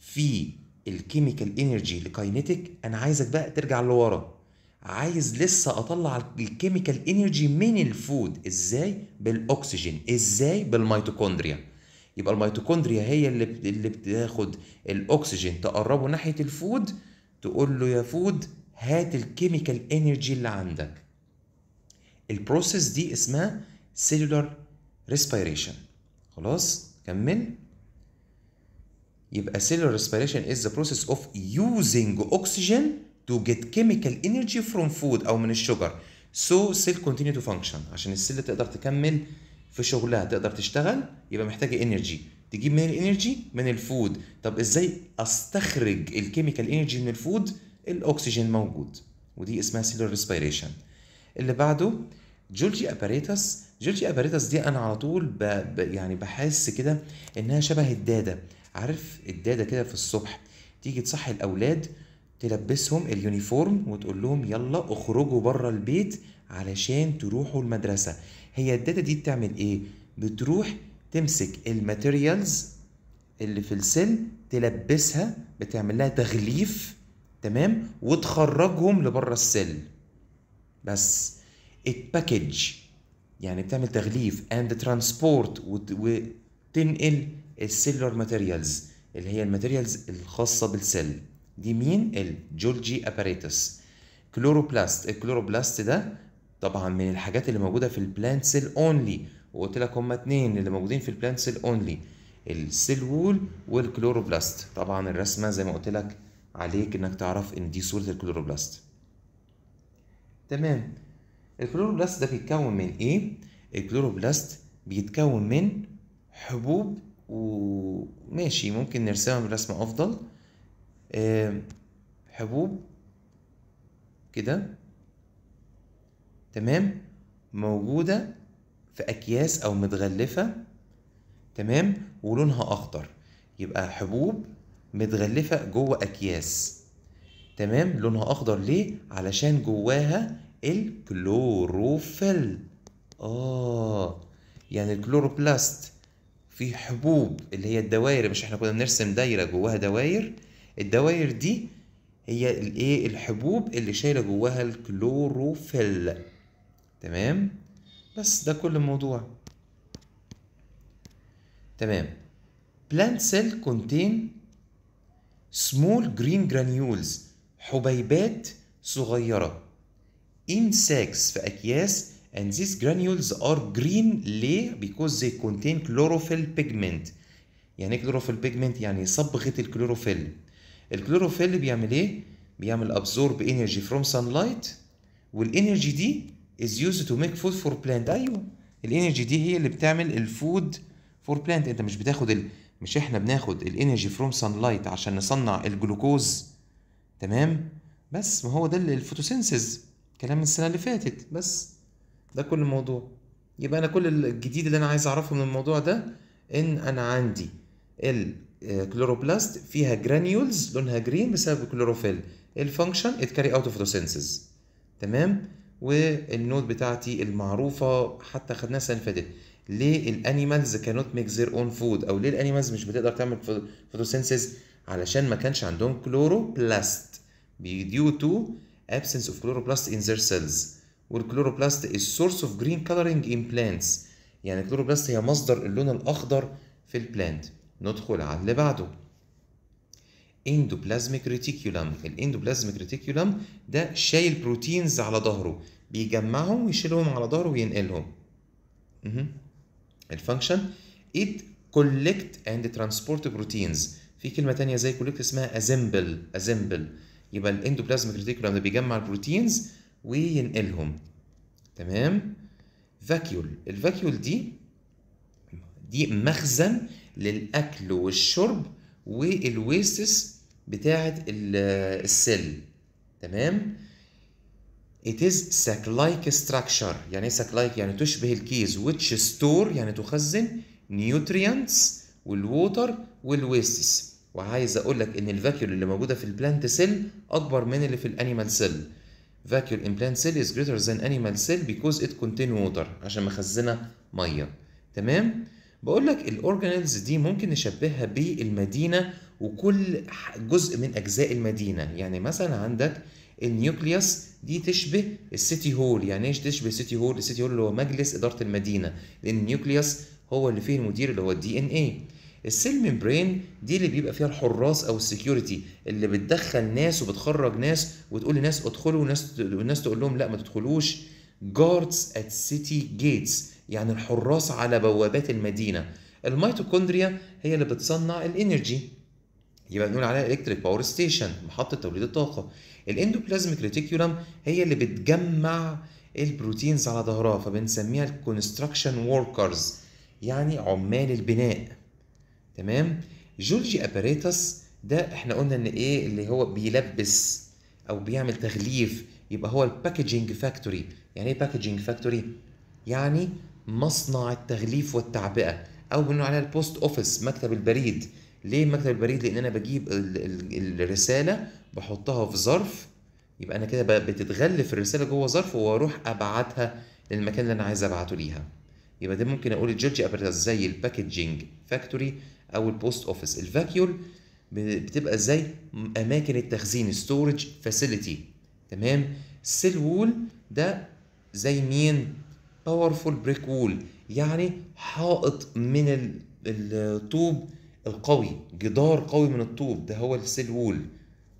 فيه الكيميكال انرجي لكاينيتيك انا عايزك بقى ترجع لورا عايز لسه اطلع الكيميكال انرجي من الفود ازاي بالاكسجين ازاي بالميتوكوندريا يبقى الميتوكوندريا هي اللي اللي بتاخد الاكسجين تقربه ناحيه الفود تقول له يا فود هات الكيميكال انرجي اللي عندك البروسيس دي اسمها سيلولار ريسبيريشن خلاص كمل يبقى cellular respiration is the process of using oxygen to get chemical energy from food او من الشجر so cell continue to function عشان السيل تقدر تكمل في شغلها تقدر تشتغل يبقى محتاجه انرجي تجيب من الانرجي من الفود طب ازاي استخرج الكيميكال انرجي من الفود الاكسجين موجود ودي اسمها سيلر ريسبيريشن اللي بعده جولجي اباريتس جولجي اباريتس دي انا على طول ب... ب... يعني بحس كده انها شبه الداده عارف الداده كده في الصبح تيجي تصحي الاولاد تلبسهم اليونيفورم وتقول لهم يلا اخرجوا بره البيت علشان تروحوا المدرسه هي الداتا دي بتعمل ايه بتروح تمسك الماتيريالز اللي في السل تلبسها بتعمل لها تغليف تمام وتخرجهم لبره السل بس الباكج يعني بتعمل تغليف اند ترانسبورت وتنقل السيلولار ماتيريالز اللي هي الماتيريالز الخاصه بالسيل دي مين الجولجي اباريتس كلوروبلاست الكلوروبلاست ده طبعا من الحاجات اللي موجوده في البلانت سيل اونلي وقلت لك هما اتنين اللي موجودين في البلانت سيل اونلي السيل وول والكلوروبلاست طبعا الرسمه زي ما قلت لك عليك انك تعرف ان دي صوره الكلوروبلاست تمام الكلوروبلاست ده بيتكون من ايه الكلوروبلاست بيتكون من حبوب وماشي ممكن نرسمها برسمة أفضل آه، حبوب كده تمام موجودة في أكياس أو متغلفة تمام ولونها أخضر يبقى حبوب متغلفة جوه أكياس تمام لونها أخضر ليه؟ علشان جواها الكلوروفيل آه يعني الكلوروبلاست في حبوب اللي هي الدوائر مش احنا كنا بنرسم دايره جواها دواير الدواير دي هي الايه الحبوب اللي شايله جواها الكلوروفيل تمام بس ده كل الموضوع تمام plant سيل contain small green granules حبيبات صغيرة in في أكياس and these granules are green ليه because they contain chlorophyll pigment يعني ايه chlorophyll pigment يعني صبغه الكلوروفيل الكلوروفيل بيعمل ايه بيعمل absorb energy from sunlight والانرجي دي is used to make food for plant ايوه الانرجي دي هي اللي بتعمل الفود فور بلانت انت مش بتاخد ال... مش احنا بناخد الانرجي فروم سان لايت عشان نصنع الجلوكوز تمام بس ما هو ده الفوتوسينسز كلام السنه اللي فاتت بس ده كل الموضوع يبقى انا كل الجديد اللي انا عايز اعرفه من الموضوع ده ان انا عندي الكلوروبلاست آه، فيها جرانيولز لونها جرين بسبب الكلوروفيل الفانكشن كاري اوت فوتوسينسز تمام والنود بتاعتي المعروفه حتى خدناها السنه اللي فاتت ليه الانيمالز كانوت ميك زير اون فود او ليه الانيمالز مش بتقدر تعمل فوتوسينسز علشان ما كانش عندهم كلوروبلاست due to absence of chloroplast in their cells والكلوروبلاست is source of green coloring in plants يعني الكلوروبلاست هي مصدر اللون الاخضر في البلانت ندخل على اللي بعده reticulum ال الاندوبلازميك reticulum ده شايل بروتينز على ظهره بيجمعهم ويشيلهم على ظهره وينقلهم الفانكشن it collect and transport proteins في كلمه تانية زي collect اسمها assemble assemble يبقى الاندوبلازميك ريتيكولم ده بيجمع البروتينز وينقلهم تمام فاكيول الفاكيول دي دي مخزن للاكل والشرب والويستس بتاعه السل تمام It is sac-like structure يعني إيه sac-like يعني تشبه الكيز which store يعني تخزن nutrients والووتر والويستس وعايز اقول لك ان الفاكيول اللي موجوده في البلانت سيل اكبر من اللي في الانيمال سيل vacuole implant cell is greater than animal cell because it contain water عشان مخزنه ميه تمام بقول لك الاورجانيلز دي ممكن نشبهها بالمدينه وكل جزء من اجزاء المدينه يعني مثلا عندك النيوكليوس دي تشبه السيتي هول يعني ايش تشبه سيتي هول السيتي هول اللي هو مجلس اداره المدينه لان النيوكليوس هو اللي فيه المدير اللي هو الدي ان ايه السيل ميمبرين دي اللي بيبقى فيها الحراس او السكيورتي اللي بتدخل ناس وبتخرج ناس وتقول لناس ادخلوا وناس والناس تقول لهم لا ما تدخلوش جاردز ات سيتي جيتس يعني الحراس على بوابات المدينه الميتوكوندريا هي اللي بتصنع الانرجي يبقى بنقول عليها الكتريك باور ستيشن محطه توليد الطاقه الاندوبلازميك ريتيكولم هي اللي بتجمع البروتينز على ظهرها فبنسميها الكونستراكشن وركرز يعني عمال البناء تمام جولجي اباريتس ده احنا قلنا ان ايه اللي هو بيلبس او بيعمل تغليف يبقى هو الباكجينج فاكتوري يعني ايه باكجينج فاكتوري يعني مصنع التغليف والتعبئه او بنقول عليها البوست اوفيس مكتب البريد ليه مكتب البريد لان انا بجيب الرساله بحطها في ظرف يبقى انا كده بتتغلف الرساله جوه ظرف واروح ابعتها للمكان اللي انا عايز ابعته ليها يبقى ده ممكن اقول جورجي ابريتاس زي الباكجينج فاكتوري او البوست اوفيس الفاكيول بتبقى ازاي اماكن التخزين ستورج فاسيليتي تمام سيل وول ده زي مين باورفول بريك وول يعني حائط من الطوب القوي جدار قوي من الطوب ده هو السيل وول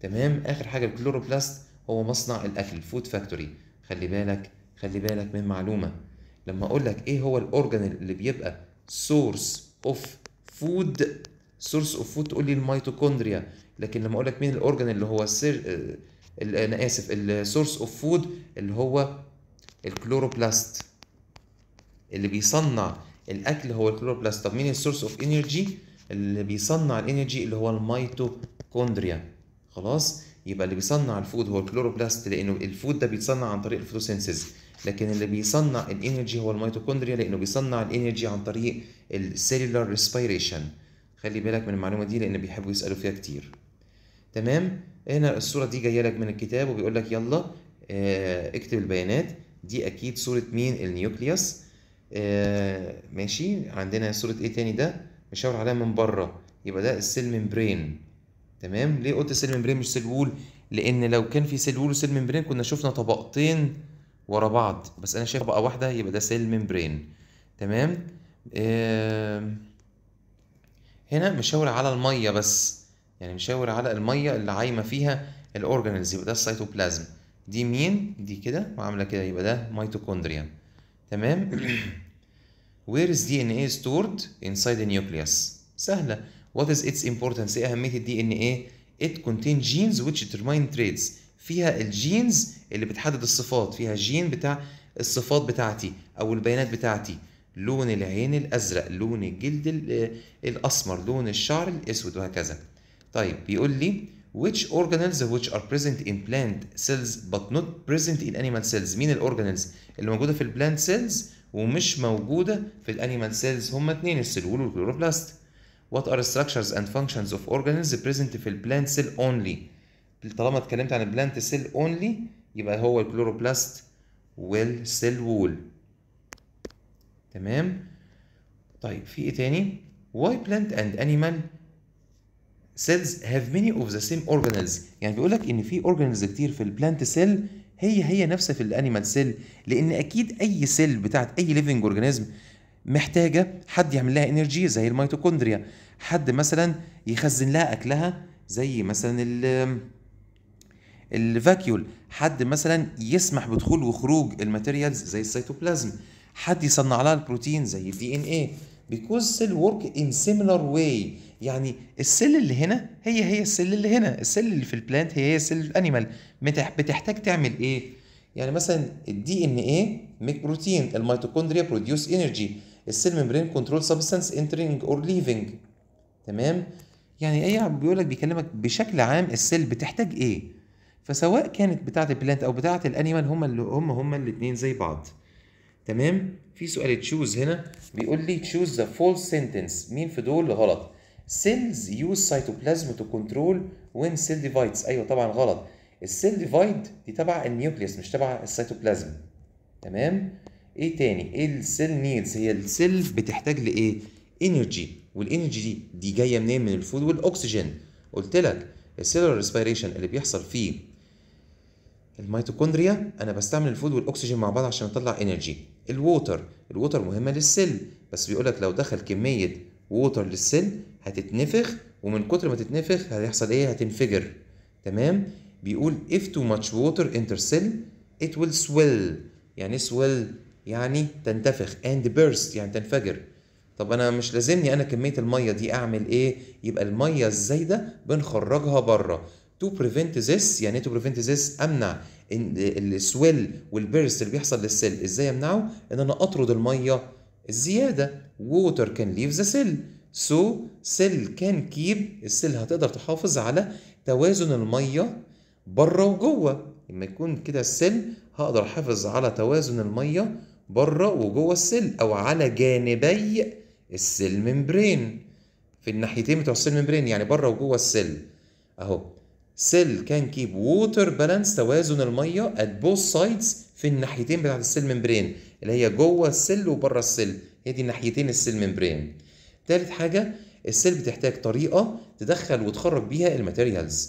تمام اخر حاجه الكلوروبلاست هو مصنع الاكل فود فاكتوري خلي بالك خلي بالك من معلومه لما اقول لك ايه هو الاورجان اللي بيبقى سورس اوف فود سورس اوف فود تقول لي الميتوكوندريا لكن لما اقول لك مين الاورجن اللي هو السير انا اسف السورس اوف فود اللي هو الكلوروبلاست اللي بيصنع الاكل هو الكلوروبلاست طب مين السورس اوف انرجي اللي بيصنع الانرجي اللي هو الميتوكوندريا خلاص يبقى اللي بيصنع الفود هو الكلوروبلاست لانه الفود ده بيتصنع عن طريق الفوتوسينثيز لكن اللي بيصنع الانرجي هو الميتوكوندريا لانه بيصنع الانرجي عن طريق السيلولار ريسبيريشن خلي بالك من المعلومه دي لان بيحبوا يسالوا فيها كتير تمام هنا الصوره دي جايه لك من الكتاب وبيقول لك يلا اه اكتب البيانات دي اكيد صوره مين النيوكليوس اه ماشي عندنا صوره ايه تاني ده مشاور عليها من بره يبقى ده السيل ممبرين تمام ليه قلت سيل ممبرين مش سيل وول لان لو كان في سيل وول وسيل ممبرين كنا شفنا طبقتين ورا بعض بس انا شايف طبقه واحده يبقى ده سيل ممبرين تمام هنا مشاور على الميه بس يعني مشاور على الميه اللي عايمه فيها الاورجانيز يبقى ده السيتوبلازم دي مين دي كده وعامله كده يبقى ده ميتوكوندريا تمام Where is DNA stored inside the nucleus سهله What is its importance ايه اهميه الدي ان ايه It contains genes which determine traits فيها الجينز اللي بتحدد الصفات فيها جين بتاع الصفات بتاعتي او البيانات بتاعتي لون العين الازرق لون الجلد الاسمر لون الشعر الاسود وهكذا طيب بيقول لي which organelles which are present in plant cells but not present in animal cells مين الاورجانلز اللي موجوده في البلانت سيلز ومش موجوده في الانيمال سيلز هم اتنين السلول والكلوروبلاست what are structures and functions of organelles present في البلانت cell only طالما اتكلمت عن البلانت سيل اونلي يبقى هو الكلوروبلاست والسيل وول تمام طيب في ايه تاني why plant and animal cells have many of the same organelles يعني بيقول لك ان في organelles كتير في البلانت سيل هي هي نفسها في الانيمال سيل لان اكيد اي سيل بتاعت اي ليفنج اورجانيزم محتاجه حد يعمل لها انرجي زي الميتوكوندريا حد مثلا يخزن لها اكلها زي مثلا الفاكيول حد مثلا يسمح بدخول وخروج الماتيريالز زي السيتوبلازم حد يصنع لها البروتين زي الدي ان ايه because cell work in similar way يعني السل اللي هنا هي هي السل اللي هنا السل اللي في البلانت هي هي السيل في الانيمال بتحتاج تعمل ايه يعني مثلا الدي ان ايه ميك بروتين الميتوكوندريا بروديوس انرجي السيل ممبرين كنترول سبستانس انترينج اور ليفنج تمام يعني ايه بيقول لك بيكلمك بشكل عام السيل بتحتاج ايه فسواء كانت بتاعه البلانت او بتاعه الانيمال هما اللي هم هما الاثنين زي بعض تمام في سؤال تشوز هنا بيقول لي تشوز ذا فول سنتنس مين في دول غلط سيلز يوز سيتوبلازم تو كنترول وين سيل ديفايدز ايوه طبعا غلط السيل ديفايد دي تبع النيوكليوس مش تبع السيتوبلازم تمام ايه تاني ايه السيل نيدز هي السيل بتحتاج لايه انرجي والانرجي دي دي جايه منين من الفود والاكسجين قلت لك السيلر ريسبيريشن اللي بيحصل فيه الميتوكوندريا انا بستعمل الفود والاكسجين مع بعض عشان اطلع انرجي الووتر الووتر مهمه للسيل بس بيقول لك لو دخل كميه ووتر للسيل هتتنفخ ومن كتر ما تتنفخ هيحصل ايه هتنفجر تمام بيقول if too much water enter cell it will swell يعني swell يعني تنتفخ and burst يعني تنفجر طب انا مش لازمني انا كميه الميه دي اعمل ايه يبقى الميه الزايده بنخرجها بره تو بريفنت ذس يعني ايه تو بريفنت ذس امنع السويل والبيرس اللي بيحصل للسيل ازاي امنعه ان انا اطرد الميه الزياده ووتر كان ليف ذا سيل سو سيل كان كيب السيل هتقدر تحافظ على توازن الميه بره وجوه لما يكون كده السيل هقدر احافظ على توازن الميه بره وجوه السيل او على جانبي السيل ممبرين في الناحيتين بتوع السيل ممبرين يعني بره وجوه السيل اهو cell can keep water balance توازن الميه at both sides في الناحيتين بتاعت السيل ممبرين اللي هي جوه السيل وبره السيل هي دي الناحيتين السيل ممبرين تالت حاجه السيل بتحتاج طريقه تدخل وتخرج بيها الماتيريالز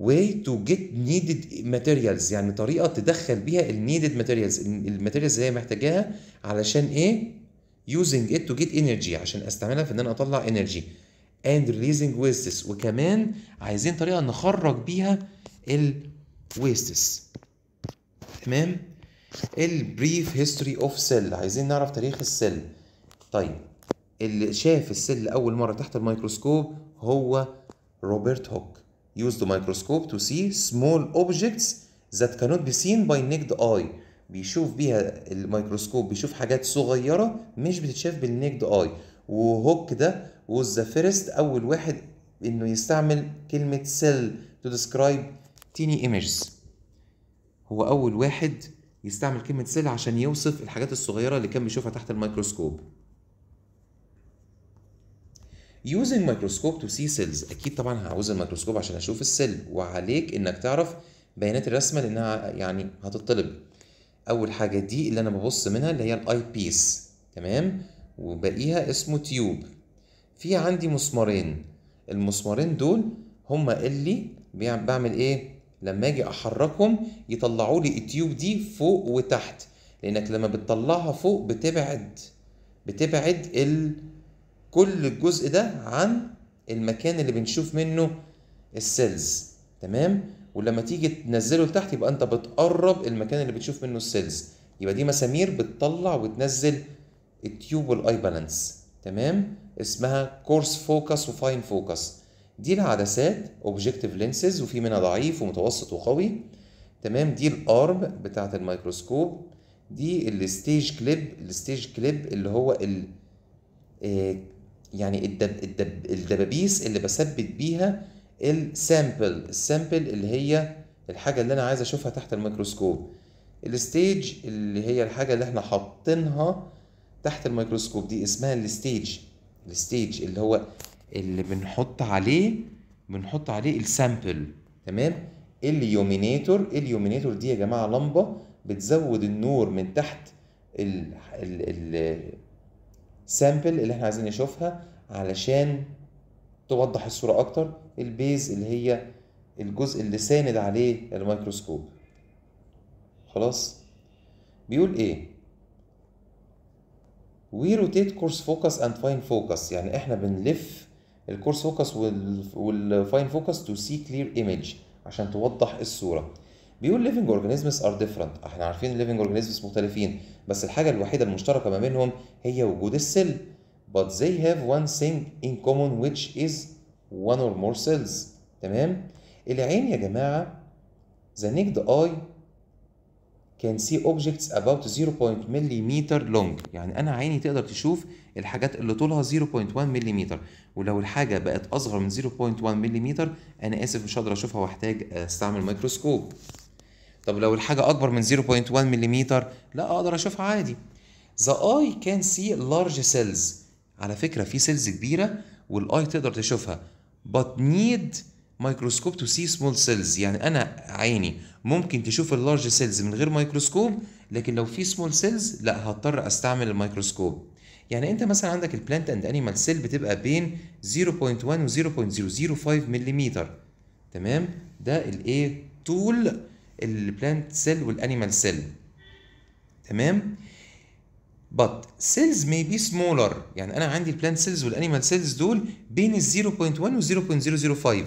way to get needed materials يعني طريقه تدخل بيها النيدد ماتيريالز الماتيريالز اللي هي محتاجاها علشان ايه using it to get energy عشان استعملها في ان انا اطلع energy and releasing wastes وكمان عايزين طريقه نخرج بيها الويستس تمام البريف هيستوري اوف سيل عايزين نعرف تاريخ السيل طيب اللي شاف السيل اول مره تحت الميكروسكوب هو روبرت هوك used the microscope to see small objects that cannot be seen by naked eye بيشوف بيها الميكروسكوب بيشوف حاجات صغيره مش بتتشاف بالنيكد اي وهوك ده was the first أول واحد إنه يستعمل كلمة cell to describe teeny images هو أول واحد يستعمل كلمة cell عشان يوصف الحاجات الصغيرة اللي كان بيشوفها تحت الميكروسكوب using microscope to see cells أكيد طبعا هعوز الميكروسكوب عشان أشوف السيل وعليك إنك تعرف بيانات الرسمة لأنها يعني هتطلب أول حاجة دي اللي أنا ببص منها اللي هي الأي بيس تمام وباقيها اسمه تيوب في عندي مسمارين المسمارين دول هما اللي بعمل ايه لما اجي احركهم يطلعوا لي التيوب دي فوق وتحت لانك لما بتطلعها فوق بتبعد بتبعد ال... كل الجزء ده عن المكان اللي بنشوف منه السيلز تمام ولما تيجي تنزله لتحت يبقى انت بتقرب المكان اللي بتشوف منه السيلز يبقى دي مسامير بتطلع وتنزل التيوب والاي بالانس تمام اسمها كورس فوكس وفاين فوكس دي العدسات اوبجكتيف لينسز وفي منها ضعيف ومتوسط وقوي تمام دي الارب بتاعه الميكروسكوب دي الستيج كليب الستيج كليب اللي هو ال آه، يعني الدب الدب الدبابيس اللي بثبت بيها السامبل السامبل اللي هي الحاجه اللي انا عايز اشوفها تحت الميكروسكوب الستيج اللي هي الحاجه اللي احنا حاطينها تحت الميكروسكوب دي اسمها الستيج الستيج اللي هو اللي بنحط عليه بنحط عليه السامبل تمام اليومينيتور اليومينيتور دي يا جماعه لمبه بتزود النور من تحت السامبل اللي احنا عايزين نشوفها علشان توضح الصوره اكتر البيز اللي هي الجزء اللي ساند عليه الميكروسكوب خلاص بيقول ايه وي روتيت كورس فوكس اند فاين فوكس يعني احنا بنلف الكورس فوكس والفاين فوكس تو سي كلير ايمج عشان توضح الصوره بيقول ليفنج اورجانيزمز ار ديفرنت احنا عارفين ليفنج اورجانيزمز مختلفين بس الحاجه الوحيده المشتركه ما بينهم هي وجود السل but they have one thing in common which is one or more cells تمام العين يا جماعه the naked eye can see objects about 0.1 ملم long يعني انا عيني تقدر تشوف الحاجات اللي طولها 0.1 ملم ولو الحاجه بقت اصغر من 0.1 ملم انا اسف مش هقدر اشوفها واحتاج استعمل مايكروسكوب طب لو الحاجه اكبر من 0.1 ملم لا اقدر اشوفها عادي the eye can see large cells على فكره في سيلز كبيره والاي تقدر تشوفها but need مايكروسكوب تو سي سمول سيلز يعني انا عيني ممكن تشوف اللارج سيلز من غير مايكروسكوب لكن لو في سمول سيلز لا هضطر استعمل الميكروسكوب يعني انت مثلا عندك البلانت اند انيمال سيل بتبقى بين 0.1 و 0.005 ملم تمام ده الايه طول البلانت سيل والانيمال سيل تمام but cells may be smaller يعني انا عندي البلانت سيلز والانيمال سيلز دول بين ال 0.1 و 0.005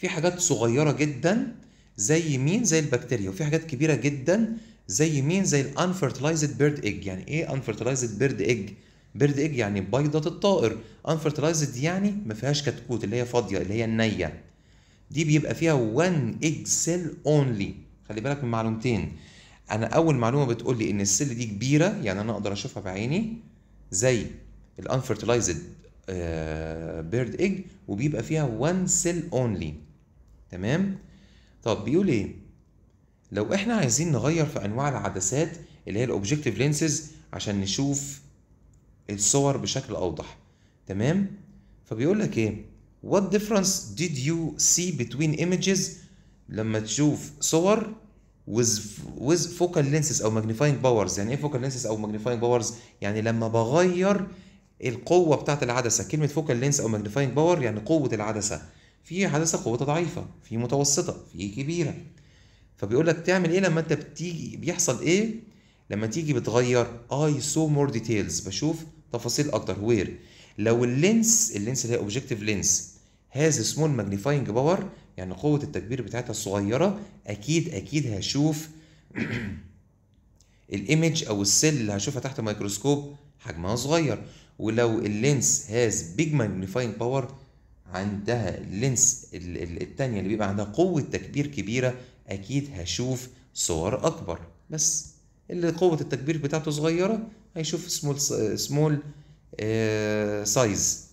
في حاجات صغيرة جدا زي مين زي البكتيريا وفي حاجات كبيرة جدا زي مين زي الانفرتلايزد بيرد ايج يعني ايه انفرتلايزد بيرد ايج بيرد ايج يعني بيضة الطائر انفرتلايزد يعني ما فيهاش كتكوت اللي هي فاضية اللي هي النية دي بيبقى فيها 1 ايج سيل اونلي خلي بالك من معلومتين انا اول معلومه بتقول لي ان السيل دي كبيره يعني انا اقدر اشوفها بعيني زي الانفرتلايزد بيرد ايج وبيبقى فيها 1 سيل اونلي تمام طب بيقول ايه لو احنا عايزين نغير في انواع العدسات اللي هي الاوبجكتيف لينسز عشان نشوف الصور بشكل اوضح تمام فبيقول لك ايه what difference did you see between images لما تشوف صور with with focal lenses او magnifying powers يعني ايه focal lenses او magnifying powers يعني لما بغير القوه بتاعه العدسه كلمه focal lens او magnifying power يعني قوه العدسه في حدثة قوتها ضعيفه في متوسطه في كبيره فبيقول لك تعمل ايه لما انت بتيجي بيحصل ايه لما تيجي بتغير اي سو مور ديتيلز بشوف تفاصيل اكتر وير لو اللينس اللينس اللي هي اوبجكتيف لينس هاز سمول ماجنيفاينج باور يعني قوه التكبير بتاعتها الصغيره اكيد اكيد هشوف الايمج او السيل اللي هشوفها تحت الميكروسكوب حجمها صغير ولو اللينس هاز بيج ماجنيفاينج باور عندها اللينس التانية اللي بيبقى عندها قوة تكبير كبيرة أكيد هشوف صور أكبر بس اللي قوة التكبير بتاعته صغيرة هيشوف سمول سمول سايز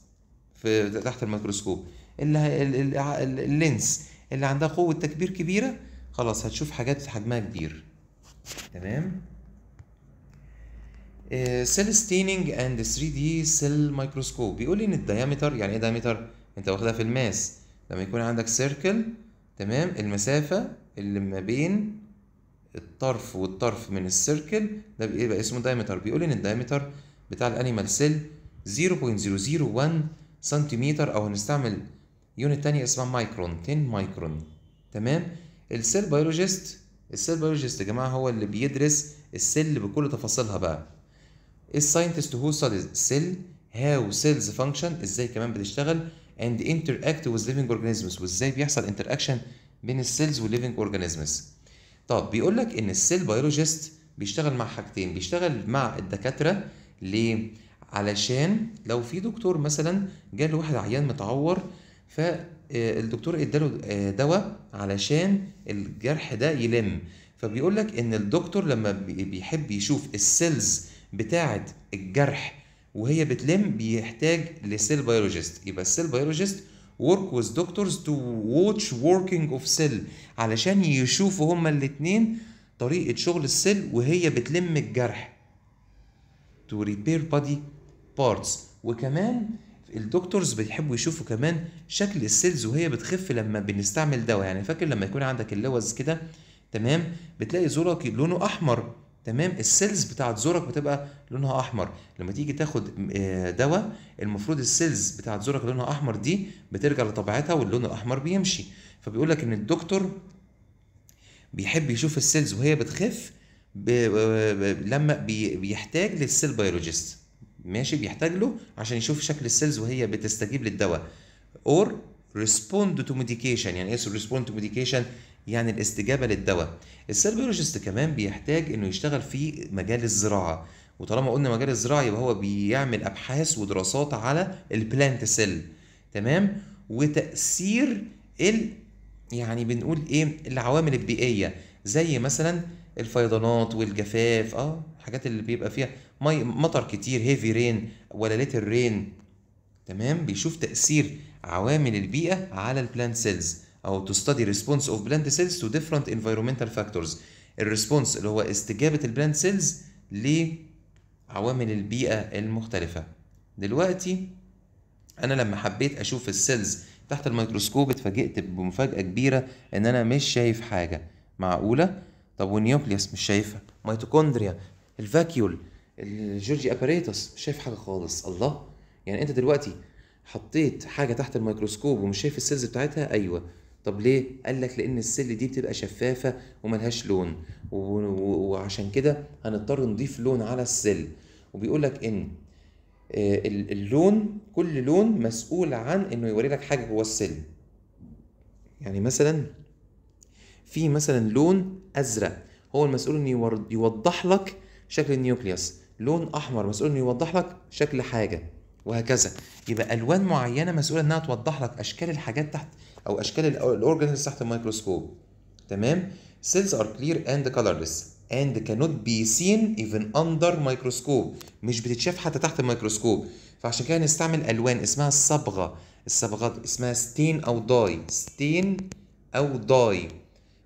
في تحت الميكروسكوب اللي اللينس اللي عندها قوة تكبير كبيرة خلاص هتشوف حاجات حجمها كبير تمام سيل ستيننج اند 3 دي سيل مايكروسكوب بيقول لي ان الديامتر يعني ايه دايمتر انت واخدها في الماس لما يكون عندك سيركل تمام المسافة اللي ما بين الطرف والطرف من السيركل ده بيبقى اسمه دايمتر بيقول ان الدايمتر بتاع الانيمال سيل 0.001 سنتيمتر او هنستعمل يونت تانية اسمها مايكرون 10 مايكرون تمام السيل بيولوجيست السيل بيولوجيست يا جماعه هو اللي بيدرس السيل بكل تفاصيلها بقى الساينتست هو سيل هاو سيلز فانكشن ازاي كمان بتشتغل and interact with living organisms وازاي بيحصل interaction بين السيلز والليفنج اورجانيزمز طب بيقول لك ان السيل بيولوجيست بيشتغل مع حاجتين بيشتغل مع الدكاتره ليه علشان لو في دكتور مثلا جاله واحد عيان متعور فالدكتور آه، اداله آه، دواء علشان الجرح ده يلم فبيقول لك ان الدكتور لما بيحب يشوف السيلز بتاعه الجرح وهي بتلم بيحتاج لسيل بيولوجيست يبقى السيل بيولوجيست work with doctors to watch working of cell علشان يشوفوا هما الاتنين طريقة شغل السيل وهي بتلم الجرح to repair body parts وكمان الدكتورز بيحبوا يشوفوا كمان شكل السيلز وهي بتخف لما بنستعمل دواء يعني فاكر لما يكون عندك اللوز كده تمام بتلاقي زورك لونه احمر تمام السيلز بتاعت زورك بتبقى لونها احمر لما تيجي تاخد آه، دواء المفروض السيلز بتاعت زورك لونها احمر دي بترجع لطبيعتها واللون الاحمر بيمشي فبيقول لك ان الدكتور بيحب يشوف السيلز وهي بتخف آه، لما بيحتاج للسيل بيولوجيست ماشي بيحتاج له عشان يشوف شكل السيلز وهي بتستجيب للدواء اور ريسبوند تو ميديكيشن يعني ايه ريسبوند تو ميديكيشن يعني الاستجابه للدواء السيربيولوجيست كمان بيحتاج انه يشتغل في مجال الزراعه وطالما قلنا مجال الزراعه يبقى هو بيعمل ابحاث ودراسات على البلانت سيل تمام وتاثير ال يعني بنقول ايه العوامل البيئيه زي مثلا الفيضانات والجفاف اه الحاجات اللي بيبقى فيها مي مطر كتير هيفي رين ولا ليتل رين تمام بيشوف تاثير عوامل البيئه على البلانت سيلز او تو ستادي ريسبونس اوف بلانت سيلز تو ديفرنت environmental فاكتورز الريسبونس اللي هو استجابه البلانت سيلز لعوامل البيئه المختلفه دلوقتي انا لما حبيت اشوف السيلز تحت الميكروسكوب اتفاجئت بمفاجاه كبيره ان انا مش شايف حاجه معقوله طب والنيوكليوس مش شايفها ميتوكوندريا الفاكيول الجورجي اباريتوس مش شايف حاجه خالص الله يعني انت دلوقتي حطيت حاجه تحت الميكروسكوب ومش شايف السيلز بتاعتها ايوه طب ليه؟ قال لك لأن السل دي بتبقى شفافة وملهاش لون وعشان كده هنضطر نضيف لون على السل وبيقول لك إن آه، اللون كل لون مسؤول عن إنه يوري لك حاجة جوه السل يعني مثلا في مثلا لون أزرق هو المسؤول إنه يوضح لك شكل النيوكليوس لون أحمر مسؤول إنه يوضح لك شكل حاجة وهكذا يبقى الوان معينه مسؤوله انها توضح لك اشكال الحاجات تحت او اشكال الاورجانيز تحت الميكروسكوب تمام cells are clear and colorless and cannot be seen even under microscope مش بتتشاف حتى تحت الميكروسكوب فعشان كده نستعمل الوان اسمها الصبغه الصبغات اسمها stain او dye stain او dye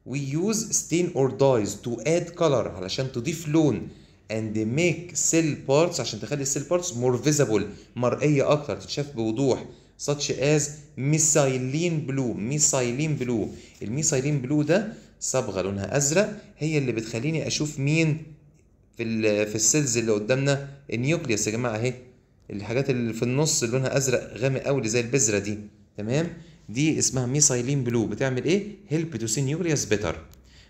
we use stain or dyes to add color علشان تضيف لون and make cell parts عشان تخلي cell parts more visible مرئيه اكتر تتشاف بوضوح such as ميسايلين بلو ميسايلين بلو الميسايلين بلو ده صبغه لونها ازرق هي اللي بتخليني اشوف مين في في السيلز اللي قدامنا النيوكليوس يا جماعه اهي الحاجات اللي في النص اللي لونها ازرق غامق قوي اللي زي البذره دي تمام دي اسمها ميسايلين بلو بتعمل ايه هيلب تو سي نيوكليوس بيتر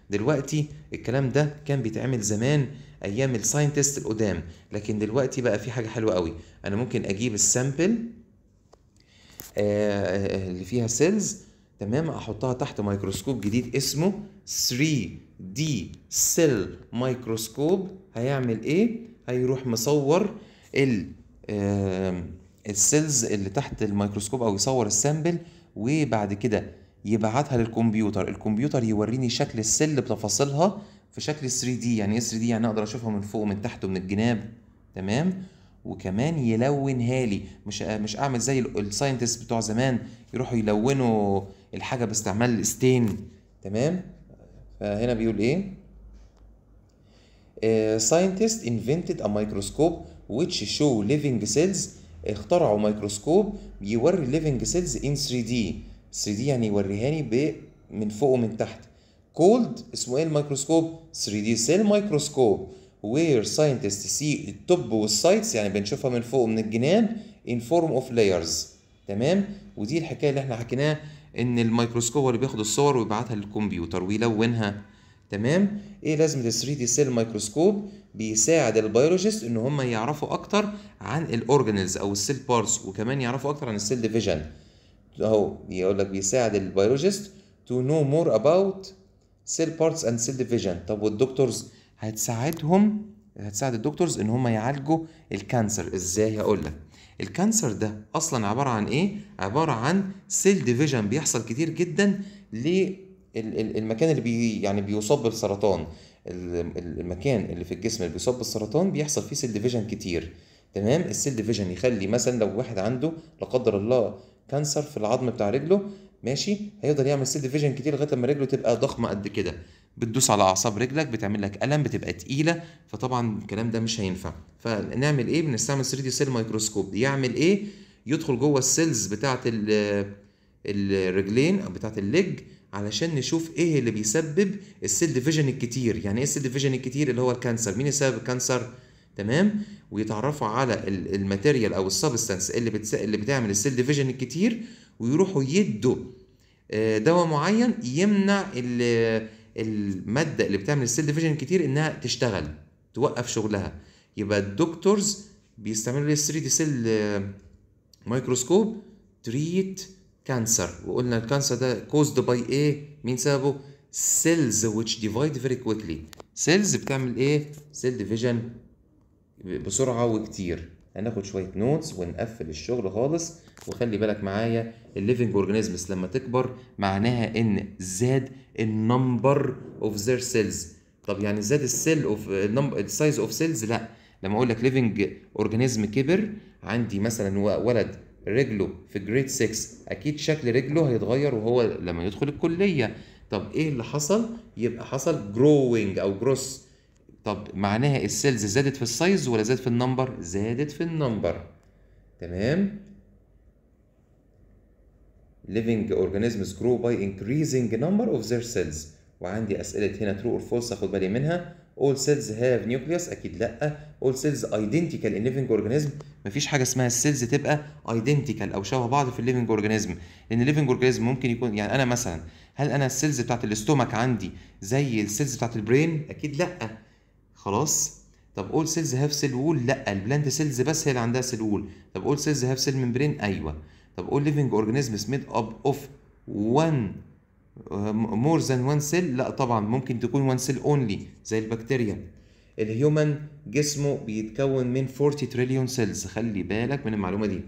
دلوقتي الكلام ده كان بيتعمل زمان ايام الساينتست القدام لكن دلوقتي بقى في حاجه حلوه قوي انا ممكن اجيب السامبل آه، آه، اللي فيها سيلز تمام احطها تحت ميكروسكوب جديد اسمه 3 دي سيل مايكروسكوب هيعمل ايه هيروح مصور ال آه، السيلز اللي تحت الميكروسكوب او يصور السامبل وبعد كده يبعتها للكمبيوتر الكمبيوتر يوريني شكل السيل بتفاصيلها في شكل 3 دي يعني ايه 3 دي يعني اقدر اشوفها من فوق ومن تحت ومن الجناب تمام وكمان يلونها لي مش مش اعمل زي الساينتست بتوع زمان يروحوا يلونوا الحاجه باستعمال الستين تمام فهنا بيقول ايه ساينتست انفنتد ا مايكروسكوب which show living cells اخترعوا مايكروسكوب بيوري living cells in 3D 3D يعني يوريهاني ب من فوق ومن تحت كولد اسمه ايه الميكروسكوب 3D cell microscope وير ساينتست سي التوب والسايتس يعني بنشوفها من فوق من الجناب ان فورم اوف لايرز تمام ودي الحكايه اللي احنا حكيناها ان الميكروسكوب اللي بياخد الصور ويبعتها للكمبيوتر ويلونها تمام ايه لازمه ال 3 دي سيل مايكروسكوب بيساعد البيولوجيست ان هم يعرفوا اكتر عن الاورجانيلز او السيل بارتس وكمان يعرفوا اكتر عن السيل ديفيجن اهو يقول لك بيساعد البيولوجيست تو نو مور اباوت سيل بارتس اند سيل ديفيجن طب والدكتورز هتساعدهم هتساعد الدكتورز ان هم يعالجوا الكانسر ازاي هقول لك الكانسر ده اصلا عباره عن ايه عباره عن سيل ديفيجن بيحصل كتير جدا للمكان اللي بي يعني بيصاب بالسرطان المكان اللي في الجسم اللي بيصاب بالسرطان بيحصل فيه سيل ديفيجن كتير تمام السيل ديفيجن يخلي مثلا لو واحد عنده لا قدر الله كانسر في العظم بتاع رجله ماشي هيقدر يعمل سيل ديفيجن كتير لغايه لما رجله تبقى ضخمه قد كده بتدوس على اعصاب رجلك بتعمل لك الم بتبقى تقيله فطبعا الكلام ده مش هينفع فنعمل ايه بنستعمل 3 دي سيل مايكروسكوب يعمل ايه يدخل جوه السيلز بتاعه الرجلين او بتاعه الليج علشان نشوف ايه اللي بيسبب السيل ديفيجن الكتير يعني ايه السيل ديفيجن الكتير اللي هو الكانسر مين سبب الكانسر تمام ويتعرفوا على الماتيريال او السبستانس اللي بتس... اللي بتعمل السيل ديفيجن الكتير ويروحوا يدوا آه، دواء معين يمنع ال الماده اللي بتعمل السيل ديفيجن كتير انها تشتغل توقف شغلها يبقى الدكتورز بيستعملوا ال 3 دي سيل مايكروسكوب تريت كانسر وقلنا الكانسر ده كوزد باي ايه مين سببه سيلز which divide very quickly سيلز بتعمل ايه سيل ديفيجن بسرعه وكتير هناخد شويه نوتس ونقفل الشغل خالص وخلي بالك معايا الليفنج اورجانيزمز لما تكبر معناها ان زاد النمبر اوف ذير سيلز طب يعني زاد السيل اوف السايز اوف سيلز لا لما اقول لك ليفنج اورجانيزم كبر عندي مثلا ولد رجله في جريد 6 اكيد شكل رجله هيتغير وهو لما يدخل الكليه طب ايه اللي حصل يبقى حصل جروينج او جروس طب معناها السيلز زادت في السايز ولا زادت في النمبر زادت في النمبر تمام living organisms grow by increasing number of their cells وعندي أسئلة هنا true or false أخد بالي منها all cells have nucleus أكيد لأ all cells identical in living organism مفيش حاجة اسمها السيلز تبقى identical أو شبه بعض في living organism لأن living organism ممكن يكون يعني أنا مثلا هل أنا السيلز بتاعت الاستومك عندي زي السيلز بتاعت البرين؟ أكيد لأ خلاص طب اول سيلز هاف سيل وول لا البلانت سيلز بس هي اللي عندها سيل وول طب اول سيلز هاف سيل ممبرين ايوه طب اول ليفنج اورجانيزمز ميد اب اوف وان مور ذان وان سيل لا طبعا ممكن تكون وان سيل اونلي زي البكتيريا الهيومن جسمه بيتكون من 40 تريليون سيلز خلي بالك من المعلومه دي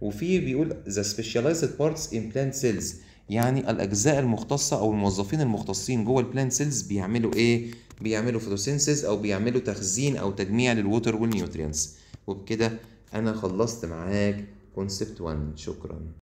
وفي بيقول ذا سبيشاليزد بارتس ان بلانت سيلز يعني الاجزاء المختصه او الموظفين المختصين جوه البلانت سيلز بيعملوا ايه بيعملوا فوتوسينسيز او بيعملوا تخزين او تجميع للووتر والنيوترينتس وبكده انا خلصت معاك كونسبت 1 شكرا